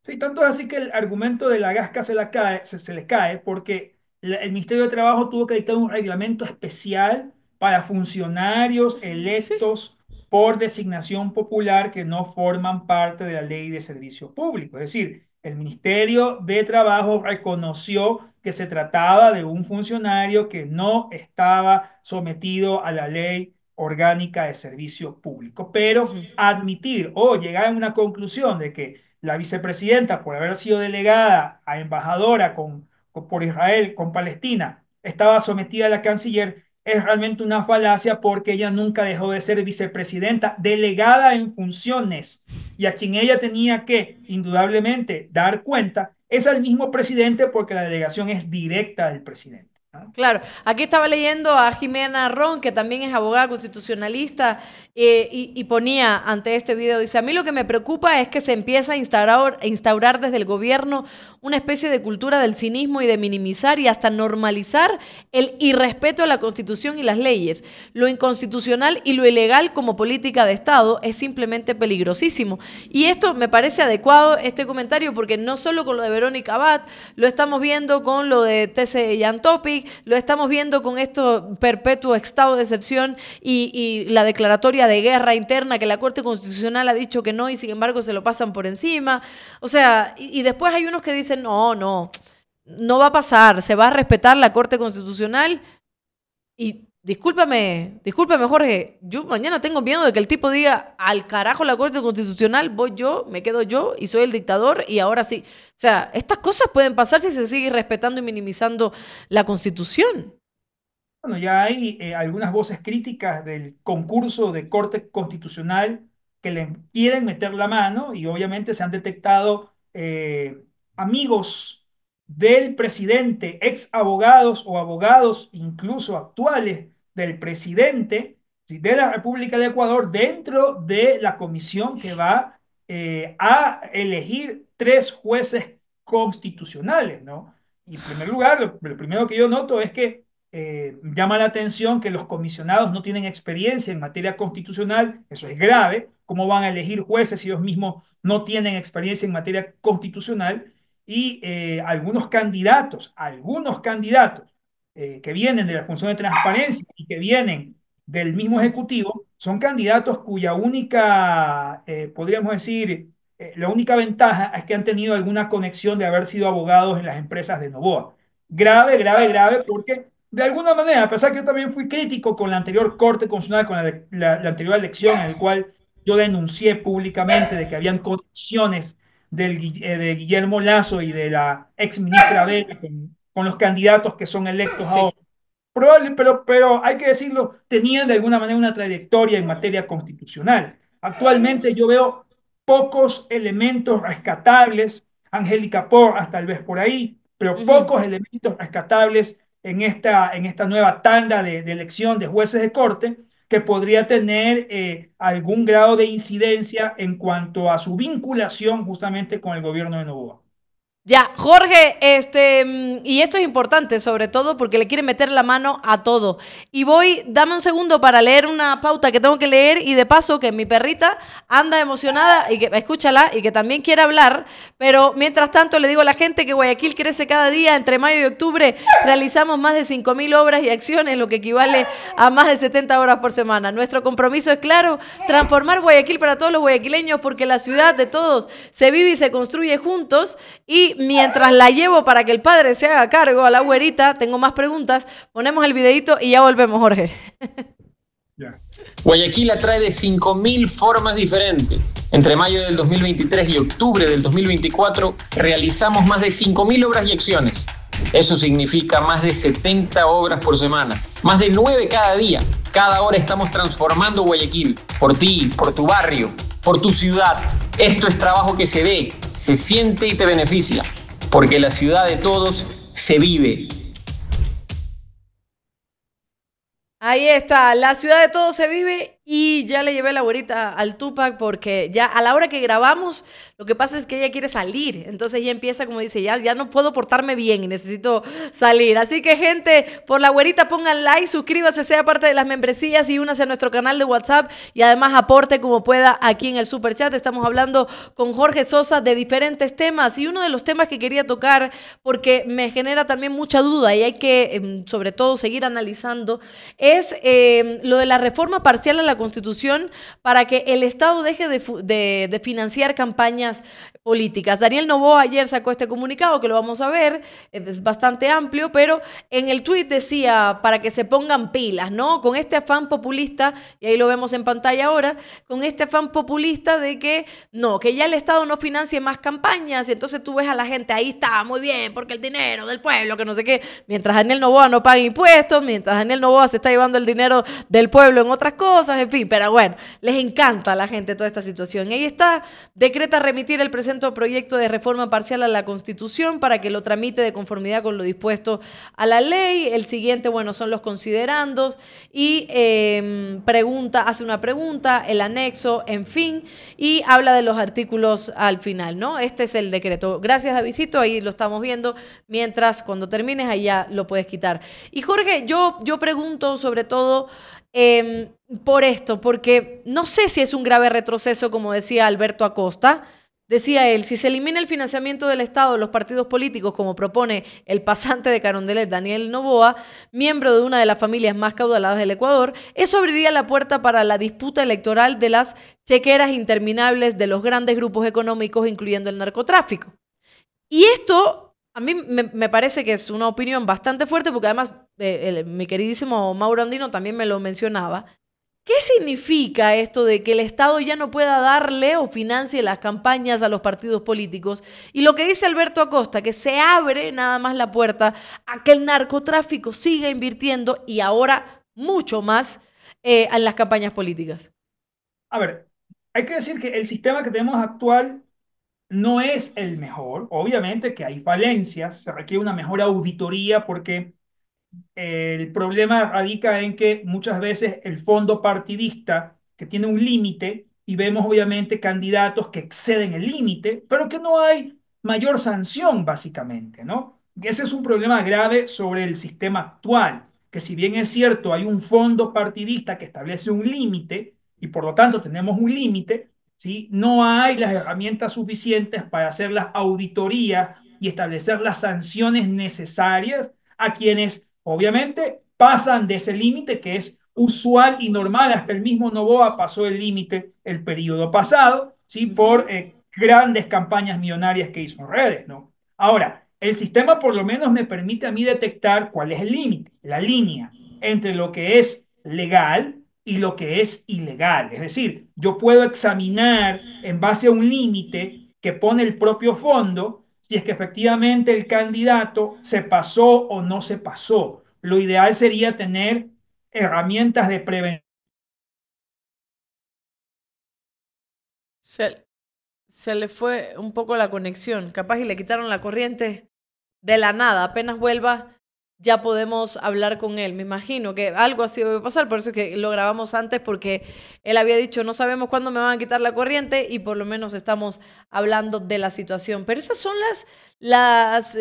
Sí, tanto es así que el argumento de la gasca se, cae, les cae porque el Ministerio de Trabajo tuvo que dictar un reglamento especial para funcionarios electos por designación popular que no forman parte de la ley de servicio público. Es decir, el Ministerio de Trabajo reconoció que se trataba de un funcionario que no estaba sometido a la ley orgánica de servicio público. Pero admitir o llegar a una conclusión de que la vicepresidenta, por haber sido delegada a embajadora por Israel, con Palestina, estaba sometida a la canciller, es realmente una falacia porque ella nunca dejó de ser vicepresidenta, delegada en funciones y a quien ella tenía que, indudablemente, dar cuenta, es al mismo presidente porque la delegación es directa del presidente. Claro, aquí estaba leyendo a Jimena Ron, que también es abogada constitucionalista, eh, y, ponía ante este video, dice, a mí lo que me preocupa es que se empieza a instaurar, desde el gobierno una especie de cultura del cinismo y de minimizar y hasta normalizar el irrespeto a la constitución y las leyes. Lo inconstitucional y lo ilegal como política de Estado es simplemente peligrosísimo. Y esto me parece adecuado, este comentario, porque no solo con lo de Verónica Abad, lo estamos viendo con lo de TC Yantopic, lo estamos viendo con esto perpetuo estado de excepción y, la declaratoria de guerra interna que la Corte Constitucional ha dicho que no y sin embargo se lo pasan por encima. O sea, y, y después hay unos que dicen, no, no, no va a pasar, se va a respetar la Corte Constitucional y Discúlpame, discúlpame, Jorge. Yo mañana tengo miedo de que el tipo diga al carajo la Corte Constitucional, voy yo, me quedo yo y soy el dictador y ahora sí. O sea, estas cosas pueden pasar si se sigue respetando y minimizando la Constitución. Bueno, ya hay eh, algunas voces críticas del concurso de Corte Constitucional que le quieren meter la mano y obviamente se han detectado eh, amigos del presidente, ex abogados o abogados incluso actuales del presidente de la República de Ecuador dentro de la comisión que va eh, a elegir tres jueces constitucionales, ¿no? Y en primer lugar, lo, primero que yo noto es que eh, llama la atención que los comisionados no tienen experiencia en materia constitucional, eso es grave, cómo van a elegir jueces si ellos mismos no tienen experiencia en materia constitucional, y eh, algunos candidatos, algunos candidatos eh, que vienen de la función de transparencia y que vienen del mismo Ejecutivo, son candidatos cuya única, eh, podríamos decir, eh, la única ventaja es que han tenido alguna conexión de haber sido abogados en las empresas de Novoa. Grave, grave, grave, porque de alguna manera, a pesar que yo también fui crítico con la anterior Corte Constitucional, con la, anterior elección en la cual yo denuncié públicamente de que habían conexiones del, de Guillermo Lazo y de la ex ministra con los candidatos que son electos ahora. Probable, pero, pero hay que decirlo, tenían de alguna manera una trayectoria en materia constitucional. Actualmente yo veo pocos elementos rescatables, Angélica Por hasta vez por ahí, pero pocos elementos rescatables en esta, en esta nueva tanda de, elección de jueces de corte que podría tener eh, algún grado de incidencia en cuanto a su vinculación justamente con el gobierno de Novoa. Ya, Jorge, este, mm, y esto es importante sobre todo porque le quiere meter la mano a todo. Y voy, dame un segundo para leer una pauta que tengo que leer y de paso que mi perrita anda emocionada y que escúchala y que también quiere hablar, pero mientras tanto le digo a la gente que Guayaquil crece cada día, entre mayo y octubre realizamos más de 5000 obras y acciones, lo que equivale a más de 70 horas por semana. Nuestro compromiso es claro, transformar Guayaquil para todos los guayaquileños porque la ciudad de todos se vive y se construye juntos y mientras la llevo para que el padre se haga cargo a la güerita, tengo más preguntas, ponemos el videito y ya volvemos, Jorge. Guayaquil atrae de 5.000 formas diferentes. Entre mayo del 2023 y octubre del 2024 realizamos más de 5.000 obras y acciones. Eso significa más de 70 obras por semana, más de 9 cada día. Cada hora estamos transformando Guayaquil, por ti, por tu barrio, por tu ciudad. Esto es trabajo que se ve, se siente y te beneficia, porque la ciudad de todos se vive. Ahí está, la ciudad de todos se vive y ya le llevé la abuelita al Tupac porque ya a la hora que grabamos, lo que pasa es que ella quiere salir. Entonces ella empieza como dice, ya, ya no puedo portarme bien y necesito salir. Así que gente, por la abuelita pongan like, suscríbase, sea parte de las membresías y únase a nuestro canal de WhatsApp y además aporte como pueda aquí en el Super Chat. Estamos hablando con Jorge Sosa de diferentes temas y uno de los temas que quería tocar porque me genera también mucha duda y hay que em, sobre todo seguir analizando es em, lo de la reforma parcial a la Constitución para que el Estado deje de, de financiar campañas políticas. Daniel Novoa ayer sacó este comunicado que lo vamos a ver, es bastante amplio, pero en el tuit decía para que se pongan pilas, ¿no? Con este afán populista, y ahí lo vemos en pantalla ahora, con este afán populista de que no, que ya el Estado no financie más campañas, y entonces tú ves a la gente, ahí está, muy bien, porque el dinero del pueblo, que no sé qué, mientras Daniel Novoa no paga impuestos, mientras Daniel Novoa se está llevando el dinero del pueblo en otras cosas, en fin, pero bueno, les encanta a la gente toda esta situación. Ahí está, decreta remitir el presidente proyecto de reforma parcial a la Constitución para que lo tramite de conformidad con lo dispuesto a la ley. El siguiente, bueno, son los considerandos y em, pregunta, hace una pregunta, el anexo, en fin, y habla de los artículos al final, ¿no? Este es el decreto. Gracias, Davidito, ahí lo estamos viendo. Mientras, cuando termines, ahí ya lo puedes quitar. Y Jorge, yo, yo pregunto sobre todo... Em, por esto, porque no sé si es un grave retroceso, como decía Alberto Acosta, Decía él, si se elimina el financiamiento del Estado de los partidos políticos, como propone el pasante de Carondelet Daniel Novoa, miembro de una de las familias más caudaladas del Ecuador, eso abriría la puerta para la disputa electoral de las chequeras interminables de los grandes grupos económicos, incluyendo el narcotráfico. Y esto a mí me, parece que es una opinión bastante fuerte, porque además eh, mi queridísimo Mauro Andino también me lo mencionaba. ¿Qué significa esto de que el Estado ya no pueda darle o financie las campañas a los partidos políticos? Y lo que dice Alberto Acosta, que se abre nada más la puerta a que el narcotráfico siga invirtiendo y ahora mucho más eh, en las campañas políticas. A ver, hay que decir que el sistema que tenemos actual no es el mejor. Obviamente que hay falencias, se requiere una mejor auditoría porque el problema radica en que muchas veces el fondo partidista, que tiene un límite, y vemos obviamente candidatos que exceden el límite, pero que no hay mayor sanción básicamente, ¿no? Y ese es un problema grave sobre el sistema actual, que si bien es cierto hay un fondo partidista que establece un límite, y por lo tanto tenemos un límite, ¿sí? No hay las herramientas suficientes para hacer las auditorías y establecer las sanciones necesarias a quienes Obviamente pasan de ese límite que es usual y normal, hasta el mismo Novoa pasó el límite el periodo pasado, ¿sí? por eh, grandes campañas millonarias que hizo redes. ¿no? Ahora, el sistema por lo menos me permite a mí detectar cuál es el límite, la línea entre lo que es legal y lo que es ilegal. Es decir, yo puedo examinar en base a un límite que pone el propio fondo si es que efectivamente el candidato se pasó o no se pasó. Lo ideal sería tener herramientas de prevención. Se, se, le fue un poco la conexión, capaz y le quitaron la corriente de la nada, apenas vuelva ya podemos hablar con él. Me imagino que algo así debe pasar, por eso es que lo grabamos antes, porque él había dicho, no sabemos cuándo me van a quitar la corriente y por lo menos estamos hablando de la situación. Pero esas son las, las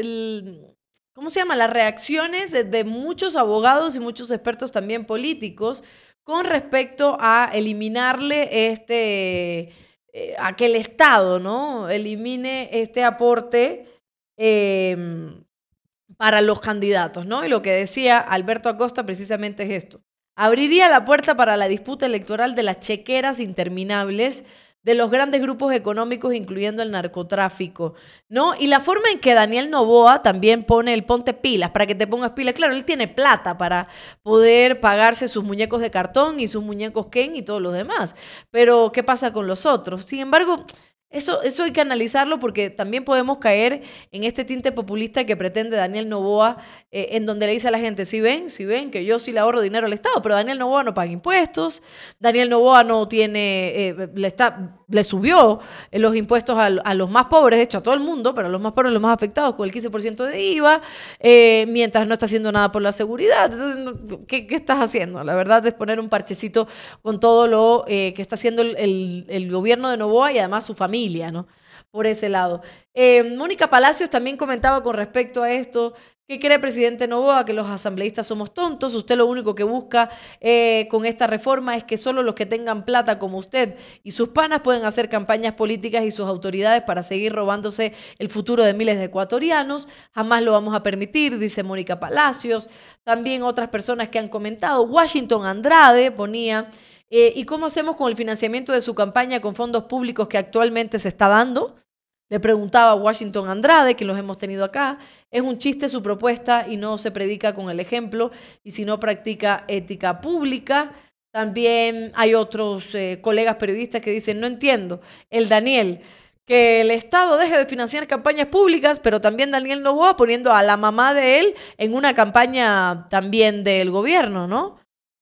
¿cómo se llama? Las reacciones de, muchos abogados y muchos expertos también políticos con respecto a eliminarle este, eh, aquel a Estado, ¿no? Elimine este aporte. Em, para los candidatos, ¿no? Y lo que decía Alberto Acosta precisamente es esto. Abriría la puerta para la disputa electoral de las chequeras interminables de los grandes grupos económicos, incluyendo el narcotráfico, ¿no? Y la forma en que Daniel Novoa también pone el ponte pilas, para que te pongas pilas. Claro, él tiene plata para poder pagarse sus muñecos de cartón y sus muñecos Ken y todos los demás. Pero, ¿qué pasa con los otros? Sin embargo, eso, eso hay que analizarlo porque también podemos caer en este tinte populista que pretende Daniel Novoa, eh, en donde le dice a la gente, si ven, si ven que yo sí le ahorro dinero al Estado, pero Daniel Novoa no paga impuestos, Daniel Novoa no tiene, eh, le, está, le subió eh, los impuestos a, los más pobres, de hecho a todo el mundo, pero a los más pobres, los más afectados, con el 15% de IVA, mientras no está haciendo nada por la seguridad. Entonces, ¿qué, estás haciendo? La verdad es poner un parchecito con todo lo que está haciendo el, el gobierno de Novoa y además su familia por ese lado. Eh, Mónica Palacios también comentaba con respecto a esto. ¿qué cree presidente Novoa? Que los asambleístas somos tontos. Usted lo único que busca eh, con esta reforma es que solo los que tengan plata como usted y sus panas pueden hacer campañas políticas y sus autoridades para seguir robándose el futuro de miles de ecuatorianos. Jamás lo vamos a permitir, dice Mónica Palacios. También otras personas que han comentado. Washington Andrade ponía... Eh, ¿Y cómo hacemos con el financiamiento de su campaña con fondos públicos que actualmente se está dando? Le preguntaba Washington Andrade, que los hemos tenido acá. Es un chiste su propuesta y no se predica con el ejemplo y si no practica ética pública. También hay otros eh, colegas periodistas que dicen, no entiendo, el Daniel, que el Estado deje de financiar campañas públicas, pero también Daniel Novoa poniendo a la mamá de él en una campaña también del gobierno, ¿no?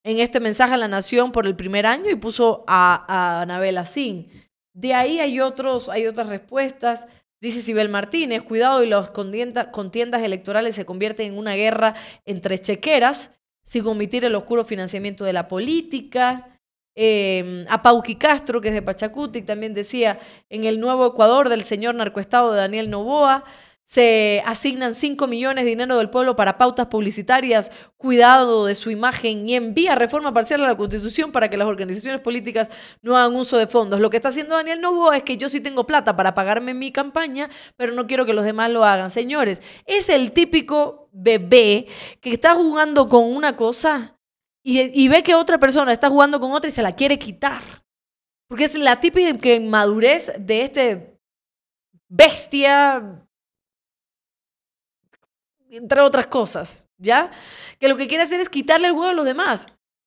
en este mensaje a la nación por el primer año y puso a, Anabel Asín. De ahí hay, otros, hay otras respuestas. Dice Sibel Martínez, cuidado y las contiendas electorales se convierten en una guerra entre chequeras, sin omitir el oscuro financiamiento de la política. Em, a Pauqui Castro, que es de Pachacuti, también decía, en el nuevo Ecuador del señor narcoestado de Daniel Novoa, se asignan 5 millones de dinero del pueblo para pautas publicitarias, cuidado de su imagen y envía reforma parcial a la Constitución para que las organizaciones políticas no hagan uso de fondos. Lo que está haciendo Daniel Novo es que yo sí tengo plata para pagarme mi campaña, pero no quiero que los demás lo hagan. Señores, es el típico bebé que está jugando con una cosa y, ve que otra persona está jugando con otra y se la quiere quitar. Porque es la típica inmadurez de este bestia entre otras cosas, ¿ya? Que lo que quiere hacer es quitarle el huevo a los demás.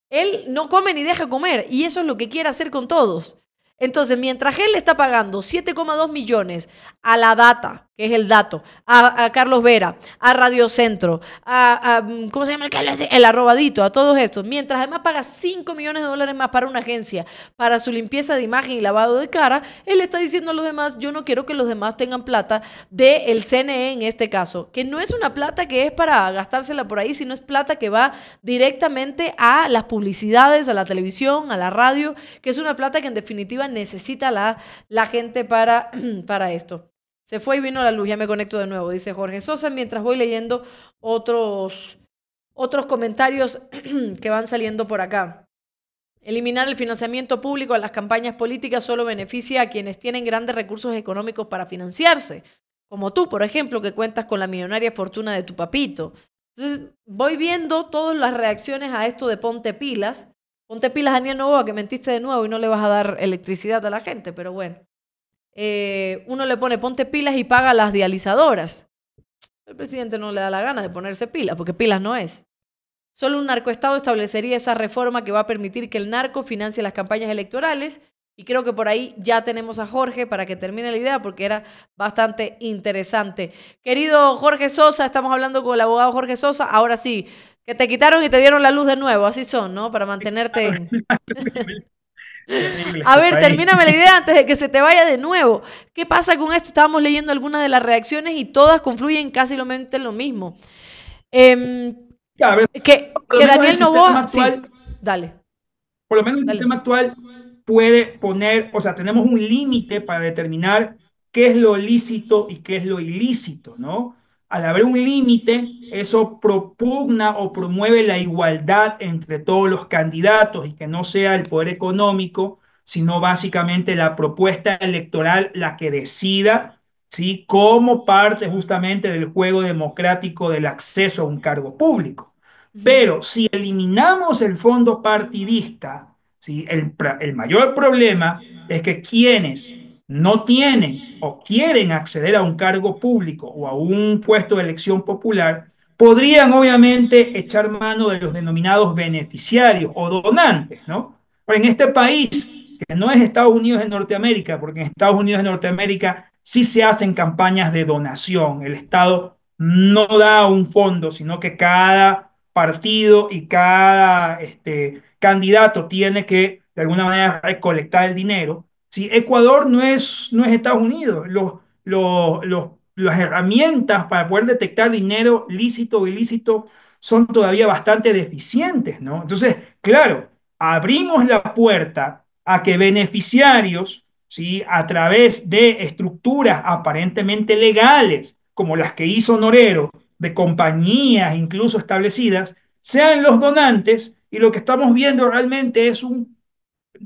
Él no come ni deja comer y eso es lo que quiere hacer con todos. Entonces, mientras él le está pagando 7,2 millones a la data, que es el dato, a, Carlos Vera, a Radio Centro, a, mm, ¿cómo se llama el, el arrobadito, a todos estos. Mientras además paga 5 millones de dólares más para una agencia, para su limpieza de imagen y lavado de cara, él está diciendo a los demás, yo no quiero que los demás tengan plata del el CNE en este caso, que no es una plata que es para gastársela por ahí, sino es plata que va directamente a las publicidades, a la televisión, a la radio, que es una plata que en definitiva necesita la, la gente para, *clears throat* para esto. Se fue y vino la luz, ya me conecto de nuevo, dice Jorge Sosa, mientras voy leyendo otros, otros comentarios *clears throat* que van saliendo por acá. Eliminar el financiamiento público a las campañas políticas solo beneficia a quienes tienen grandes recursos económicos para financiarse, como tú, por ejemplo, que cuentas con la millonaria fortuna de tu papito. Entonces, voy viendo todas las reacciones a esto de ponte pilas. Ponte pilas, Daniel Novoa, que mentiste de nuevo y no le vas a dar electricidad a la gente, pero bueno. Eh, uno le pone ponte pilas y paga las dializadoras. El presidente no le da la gana de ponerse pilas, porque pilas no es. Solo un narcoestado establecería esa reforma que va a permitir que el narco financie las campañas electorales. Y creo que por ahí ya tenemos a Jorge para que termine la idea, porque era bastante interesante. Querido Jorge Sosa, estamos hablando con el abogado Jorge Sosa. Ahora sí, que te quitaron y te dieron la luz de nuevo, así son, ¿no? Para mantenerte. *laughs* *laughs* A ver, termíname la idea antes de que se te vaya de nuevo. ¿Qué pasa con esto? Estábamos leyendo algunas de las reacciones y todas confluyen casi lo, lo mismo. Em, que, Daniel dale. Por lo menos el sistema actual puede poner, o sea, tenemos un límite para determinar qué es lo lícito y qué es lo ilícito, ¿no? Al haber un límite, eso propugna o promueve la igualdad entre todos los candidatos y que no sea el poder económico, sino básicamente la propuesta electoral la que decida, ¿sí? Como parte justamente del juego democrático del acceso a un cargo público. Pero si eliminamos el fondo partidista, ¿sí? el, el mayor problema es que quienes no tienen o quieren acceder a un cargo público o a un puesto de elección popular, podrían obviamente echar mano de los denominados beneficiarios o donantes, ¿no? Pero en este país, que no es Estados Unidos de Norteamérica, porque en Estados Unidos de Norteamérica sí se hacen campañas de donación, el Estado no da un fondo, sino que cada partido y cada este, candidato tiene que de alguna manera recolectar el dinero Ecuador no es, no es Estados Unidos. Los, las herramientas para poder detectar dinero lícito o ilícito son todavía bastante deficientes, ¿no? Entonces, claro, abrimos la puerta a que beneficiarios, ¿sí? a través de estructuras aparentemente legales, como las que hizo Norero, de compañías incluso establecidas, sean los donantes, y lo que estamos viendo realmente es un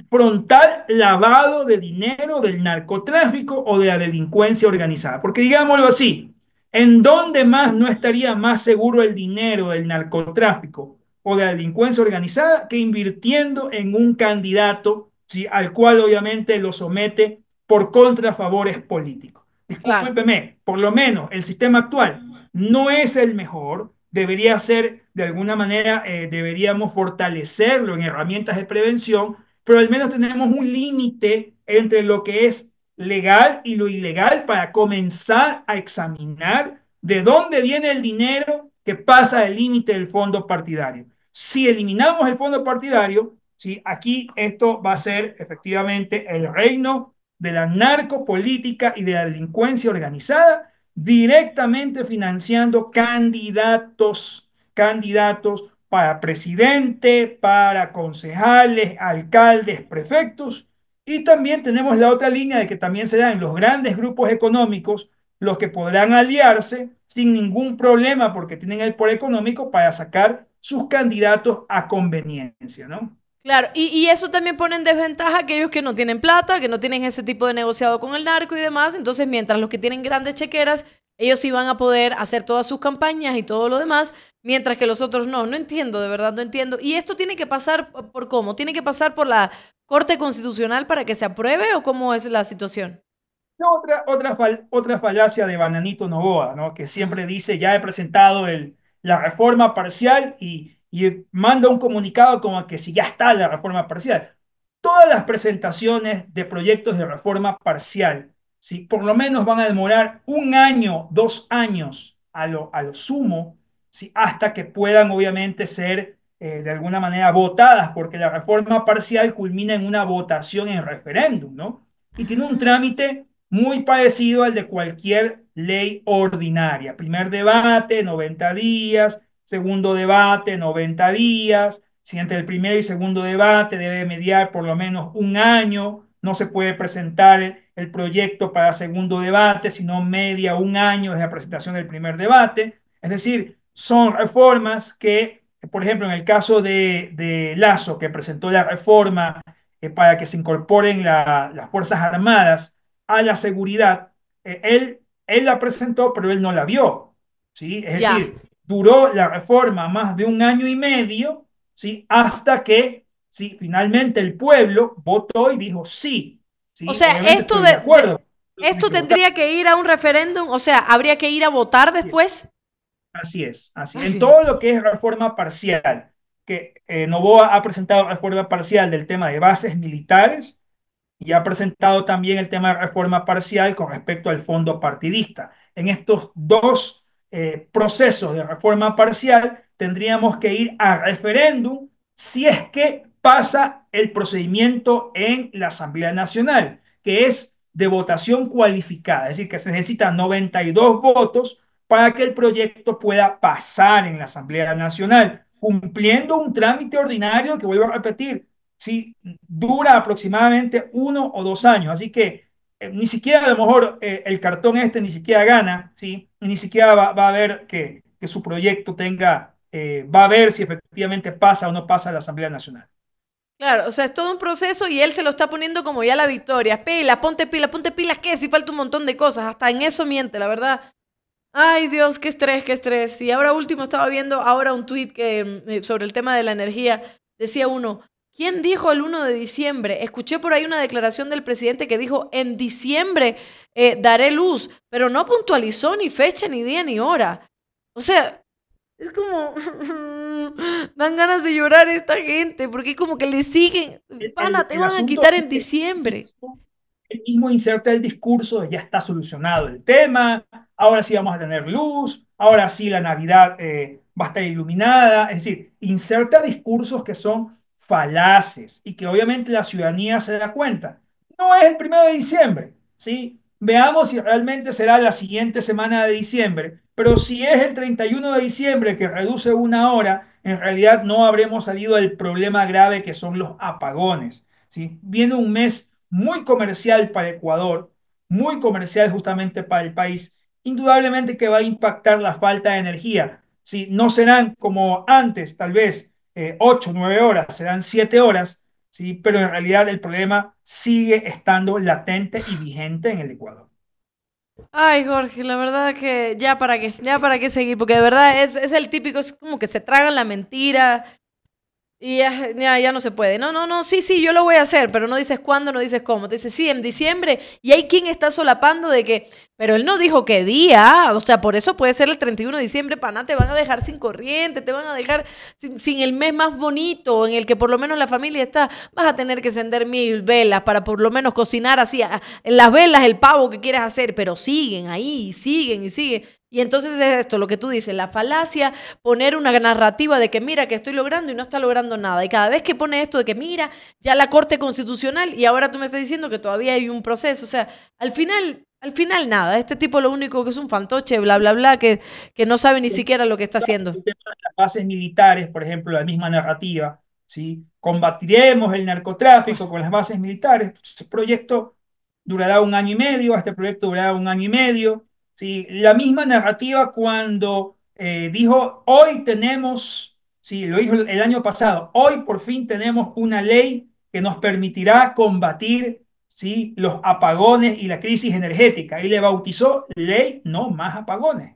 frontal lavado de dinero del narcotráfico o de la delincuencia organizada. Porque digámoslo así, ¿en dónde más no estaría más seguro el dinero del narcotráfico o de la delincuencia organizada que invirtiendo en un candidato al cual obviamente lo somete por contrafavores políticos? Discúlpeme, por lo menos el sistema actual no es el mejor, debería ser, de alguna manera, eh, deberíamos fortalecerlo en herramientas de prevención, pero al menos tenemos un límite entre lo que es legal y lo ilegal para comenzar a examinar de dónde viene el dinero que pasa el límite del fondo partidario. Si eliminamos el fondo partidario, si aquí esto va a ser efectivamente el reino de la narcopolítica y de la delincuencia organizada, directamente financiando candidatos, candidatos para presidente, para concejales, alcaldes, prefectos. Y también tenemos la otra línea de que también serán los grandes grupos económicos los que podrán aliarse sin ningún problema porque tienen el poder económico para sacar sus candidatos a conveniencia, ¿no? Claro, y, eso también pone en desventaja a aquellos que no tienen plata, que no tienen ese tipo de negociado con el narco y demás. Entonces, mientras los que tienen grandes chequeras ellos iban a poder hacer todas sus campañas y todo lo demás, mientras que los otros no. No entiendo, de verdad, no entiendo. ¿Y esto tiene que pasar por cómo? ¿Tiene que pasar por la Corte Constitucional para que se apruebe o cómo es la situación? otra, otra, otra falacia de Bananito Novoa, ¿no? que siempre dice, ya he presentado el, la reforma parcial y, y manda un comunicado como que si ya está la reforma parcial. Todas las presentaciones de proyectos de reforma parcial si por lo menos van a demorar un año, dos años a lo, a sumo, hasta que puedan obviamente ser eh, de alguna manera votadas, porque la reforma parcial culmina en una votación en referéndum, ¿no? Y tiene un trámite muy parecido al de cualquier ley ordinaria. Primer debate, 90 días, segundo debate, 90 días. Si entre el primer y segundo debate debe mediar por lo menos un año, no se puede presentar el proyecto para segundo debate, sino media, un año desde la presentación del primer debate. Es decir, son reformas que, por ejemplo, en el caso de, de Lazo, que presentó la reforma eh, para que se incorporen las Fuerzas Armadas a la seguridad, eh, él, él la presentó, pero él no la vio. ¿sí? Es decir, duró la reforma más de un año y medio, ¿sí? hasta que ¿sí? finalmente el pueblo votó y dijo sí, o sea, esto de, esto tendría que ir a un referéndum, o sea, habría que ir a votar después. Así es, así. Es. En todo lo que es reforma parcial, que eh, Novoa ha presentado reforma parcial del tema de bases militares y ha presentado también el tema de reforma parcial con respecto al fondo partidista. En estos dos eh, procesos de reforma parcial tendríamos que ir a referéndum si es que pasa el procedimiento en la Asamblea Nacional, que es de votación cualificada, es decir, que se necesitan 92 votos para que el proyecto pueda pasar en la Asamblea Nacional, cumpliendo un trámite ordinario que vuelvo a repetir, dura aproximadamente uno o dos años, así que eh, ni siquiera a lo mejor eh, el cartón este ni siquiera gana, ¿sí? ni siquiera va, a ver que, su proyecto tenga, eh, va a ver si efectivamente pasa o no pasa a la Asamblea Nacional. Claro, o sea, es todo un proceso y él se lo está poniendo como ya la victoria. Pila, ponte pila, ponte pila, ¿qué? Si falta un montón de cosas. Hasta en eso miente, la verdad. Ay, Dios, qué estrés, qué estrés. Y ahora último estaba viendo ahora un tweet que, mm, eh, sobre el tema de la energía. Decía uno, ¿quién dijo el 1 de diciembre? Escuché por ahí una declaración del presidente que dijo, en diciembre eh, daré luz, pero no puntualizó ni fecha, ni día, ni hora. O sea, es como... *laughs* Mm, *laughs* dan ganas de llorar esta gente, porque como que le siguen, pana, te van a quitar en diciembre. El mismo inserta el discurso de ya está solucionado el tema, ahora sí vamos a tener luz, ahora sí la Navidad eh, va a estar iluminada, es decir, inserta discursos que son falaces y que obviamente la ciudadanía se da cuenta. No es el primero de diciembre, ¿sí? Veamos si realmente será la siguiente semana de diciembre. Pero si es el 31 de diciembre que reduce una hora, en realidad no habremos salido del problema grave que son los apagones. Si Viene un mes muy comercial para Ecuador, muy comercial justamente para el país. Indudablemente que va a impactar la falta de energía. Si No serán como antes, tal vez eh, 8, 9 horas, serán 7 horas, ¿sí? pero en realidad el problema sigue estando latente y vigente en el Ecuador. Ay, Jorge, la verdad que ya para qué, ya para qué seguir, porque de verdad es, es el típico, es como que se tragan la mentira, y ya, ya, no se puede. No, no, no, sí, sí, yo lo voy a hacer, pero no dices cuándo, no dices cómo. Te dices, sí, en diciembre. Y hay quien está solapando de que, pero él no dijo qué día. O sea, por eso puede ser el 31 de diciembre, paná, te van a dejar sin corriente, te van a dejar sin, el mes más bonito en el que por lo menos la familia está. Vas a tener que encender mil velas para por lo menos cocinar así, en las velas, el pavo que quieres hacer, pero siguen ahí, siguen y siguen. Y entonces es esto, lo que tú dices, la falacia, poner una narrativa de que mira, que estoy logrando y no está logrando nada. Y cada vez que pone esto de que mira, ya la Corte Constitucional y ahora tú me estás diciendo que todavía hay un proceso. O sea, al final, al final nada. Este tipo lo único que es un fantoche, bla, bla, bla, que, que no sabe ni siquiera lo que está haciendo. las bases militares, por ejemplo, la misma narrativa, ¿sí? Combatiremos el narcotráfico con las bases militares. Este proyecto durará un año y medio, este proyecto durará un año y medio. La misma narrativa cuando eh, dijo, hoy tenemos, sí, lo dijo el año pasado, hoy por fin tenemos una ley que nos permitirá combatir ¿sí? los apagones y la crisis energética. Y le bautizó ley no más apagones.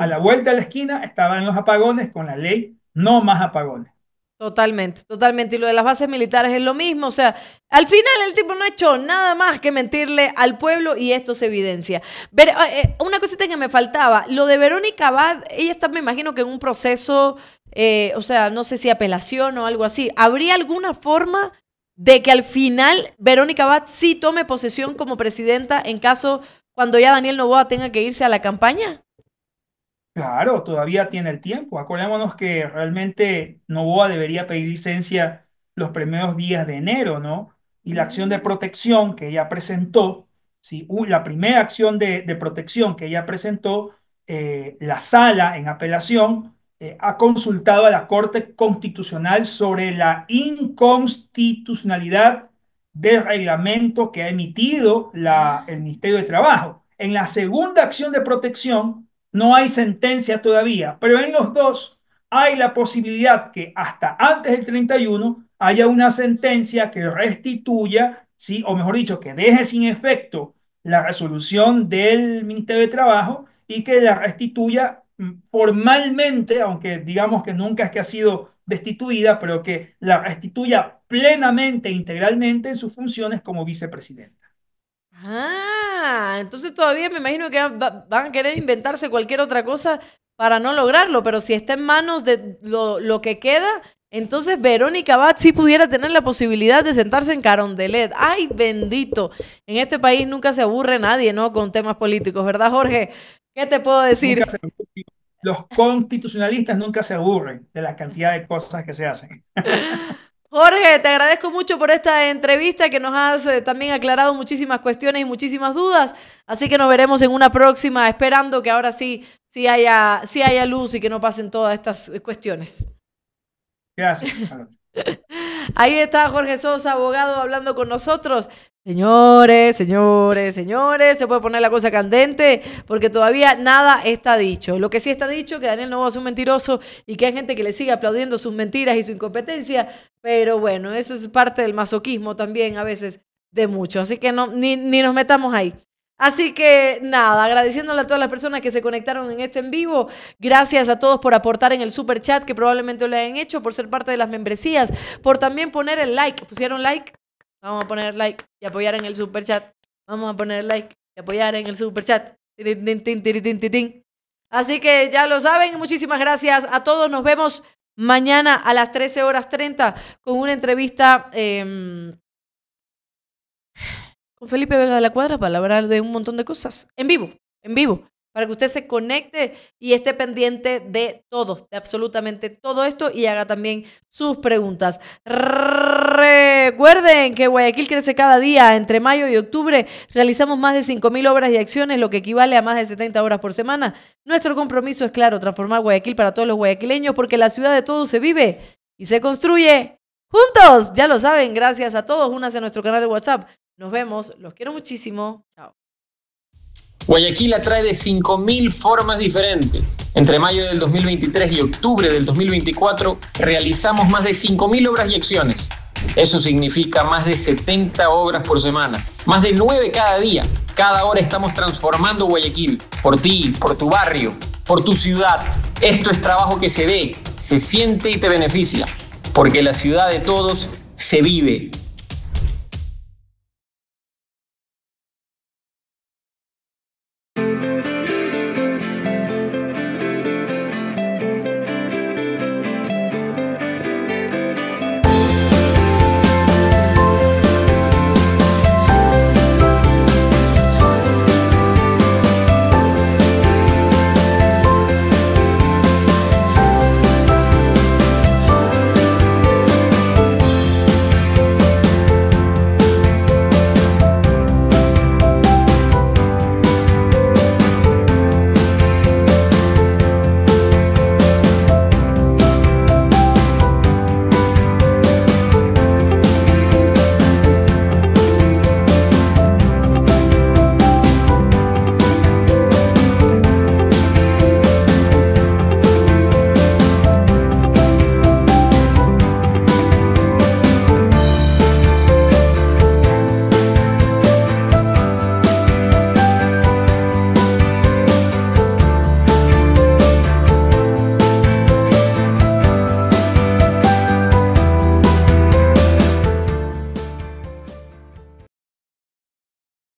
a la vuelta de la esquina estaban los apagones con la ley no más apagones. Totalmente, totalmente. Y lo de las bases militares es lo mismo. O sea, al final el tipo no ha hecho nada más que mentirle al pueblo y esto se evidencia. Ah, eh, una cosita que me faltaba, lo de Verónica Abad, ella está, me imagino que en un proceso, eh, o sea, no sé si apelación o algo así. ¿Habría alguna forma de que al final Verónica Abad sí tome posesión como presidenta en caso cuando ya Daniel Novoa tenga que irse a la campaña? Claro, todavía tiene el tiempo. Acordémonos que realmente Novoa debería pedir licencia los primeros días de enero, ¿no? Y la acción de mm. protección que ella presentó, ¿sí? la primera acción de, protección que ella presentó, eh, la sala en apelación eh, ha consultado a la Corte Constitucional sobre la inconstitucionalidad del reglamento que ha emitido el Ministerio de Trabajo. En la segunda acción de protección, no hay sentencia todavía, pero en los dos hay la posibilidad que hasta antes del 31 haya una sentencia que restituya, ¿sí? o mejor dicho, que deje sin efecto la resolución del Ministerio de Trabajo y que la restituya mm, formalmente, aunque digamos que nunca es que ha sido destituida, pero que la restituya plenamente, integralmente en sus funciones como vicepresidenta. Ah, Ah, entonces todavía me imagino que van a querer inventarse cualquier otra cosa para no lograrlo, pero si está en manos de lo, que queda, entonces Verónica Bat sí pudiera tener la posibilidad de sentarse en Carondelet. ¡Ay, bendito! En este país nunca se aburre nadie, ¿no? Con temas políticos, ¿verdad, Jorge? ¿Qué te puedo decir? Los constitucionalistas nunca se aburren de la cantidad de cosas que se hacen. *laughs* Jorge, te agradezco mucho por esta entrevista que nos has eh, también aclarado muchísimas cuestiones y muchísimas dudas. Así que nos veremos en una próxima, esperando que ahora sí, sí haya, sí haya luz y que no pasen todas estas eh, cuestiones. Gracias. *laughs* Ahí está Jorge Sosa, abogado, hablando con nosotros Señores, señores, señores, se puede poner la cosa candente porque todavía nada está dicho. Lo que sí está dicho es que Daniel Novoa es un mentiroso y que hay gente que le sigue aplaudiendo sus mentiras y su incompetencia, pero bueno, eso es parte del masoquismo también a veces de muchos, así que no, ni, ni nos metamos ahí. Así que nada, agradeciéndole a todas las personas que se conectaron en este en vivo. Gracias a todos por aportar en el super chat que probablemente lo hayan hecho, por ser parte de las membresías, por también poner el like. ¿Pusieron like? Vamos a poner like y apoyar en el super chat. Vamos a poner like y apoyar en el super chat. Así que ya lo saben. Muchísimas gracias a todos. Nos vemos mañana a las 13 horas 30 con una entrevista em, con Felipe Vega de la Cuadra para hablar de un montón de cosas en vivo, en vivo para que usted se conecte y esté pendiente de todo, de absolutamente todo esto y haga también sus preguntas. Recuerden que Guayaquil crece cada día. Entre mayo y octubre realizamos más de 5.000 obras y acciones, lo que equivale a más de 70 horas por semana. Nuestro compromiso es claro, transformar Guayaquil para todos los guayaquileños, porque la ciudad de todos se vive y se construye juntos. Ya lo saben, gracias a todos. Unas a nuestro canal de WhatsApp. Nos vemos, los quiero muchísimo. Chao. Guayaquil atrae de 5.000 formas diferentes. Entre mayo del 2023 y octubre del 2024 realizamos más de 5.000 obras y acciones. Eso significa más de 70 obras por semana, más de 9 cada día. Cada hora estamos transformando Guayaquil, por ti, por tu barrio, por tu ciudad. Esto es trabajo que se ve, se siente y te beneficia, porque la ciudad de todos se vive.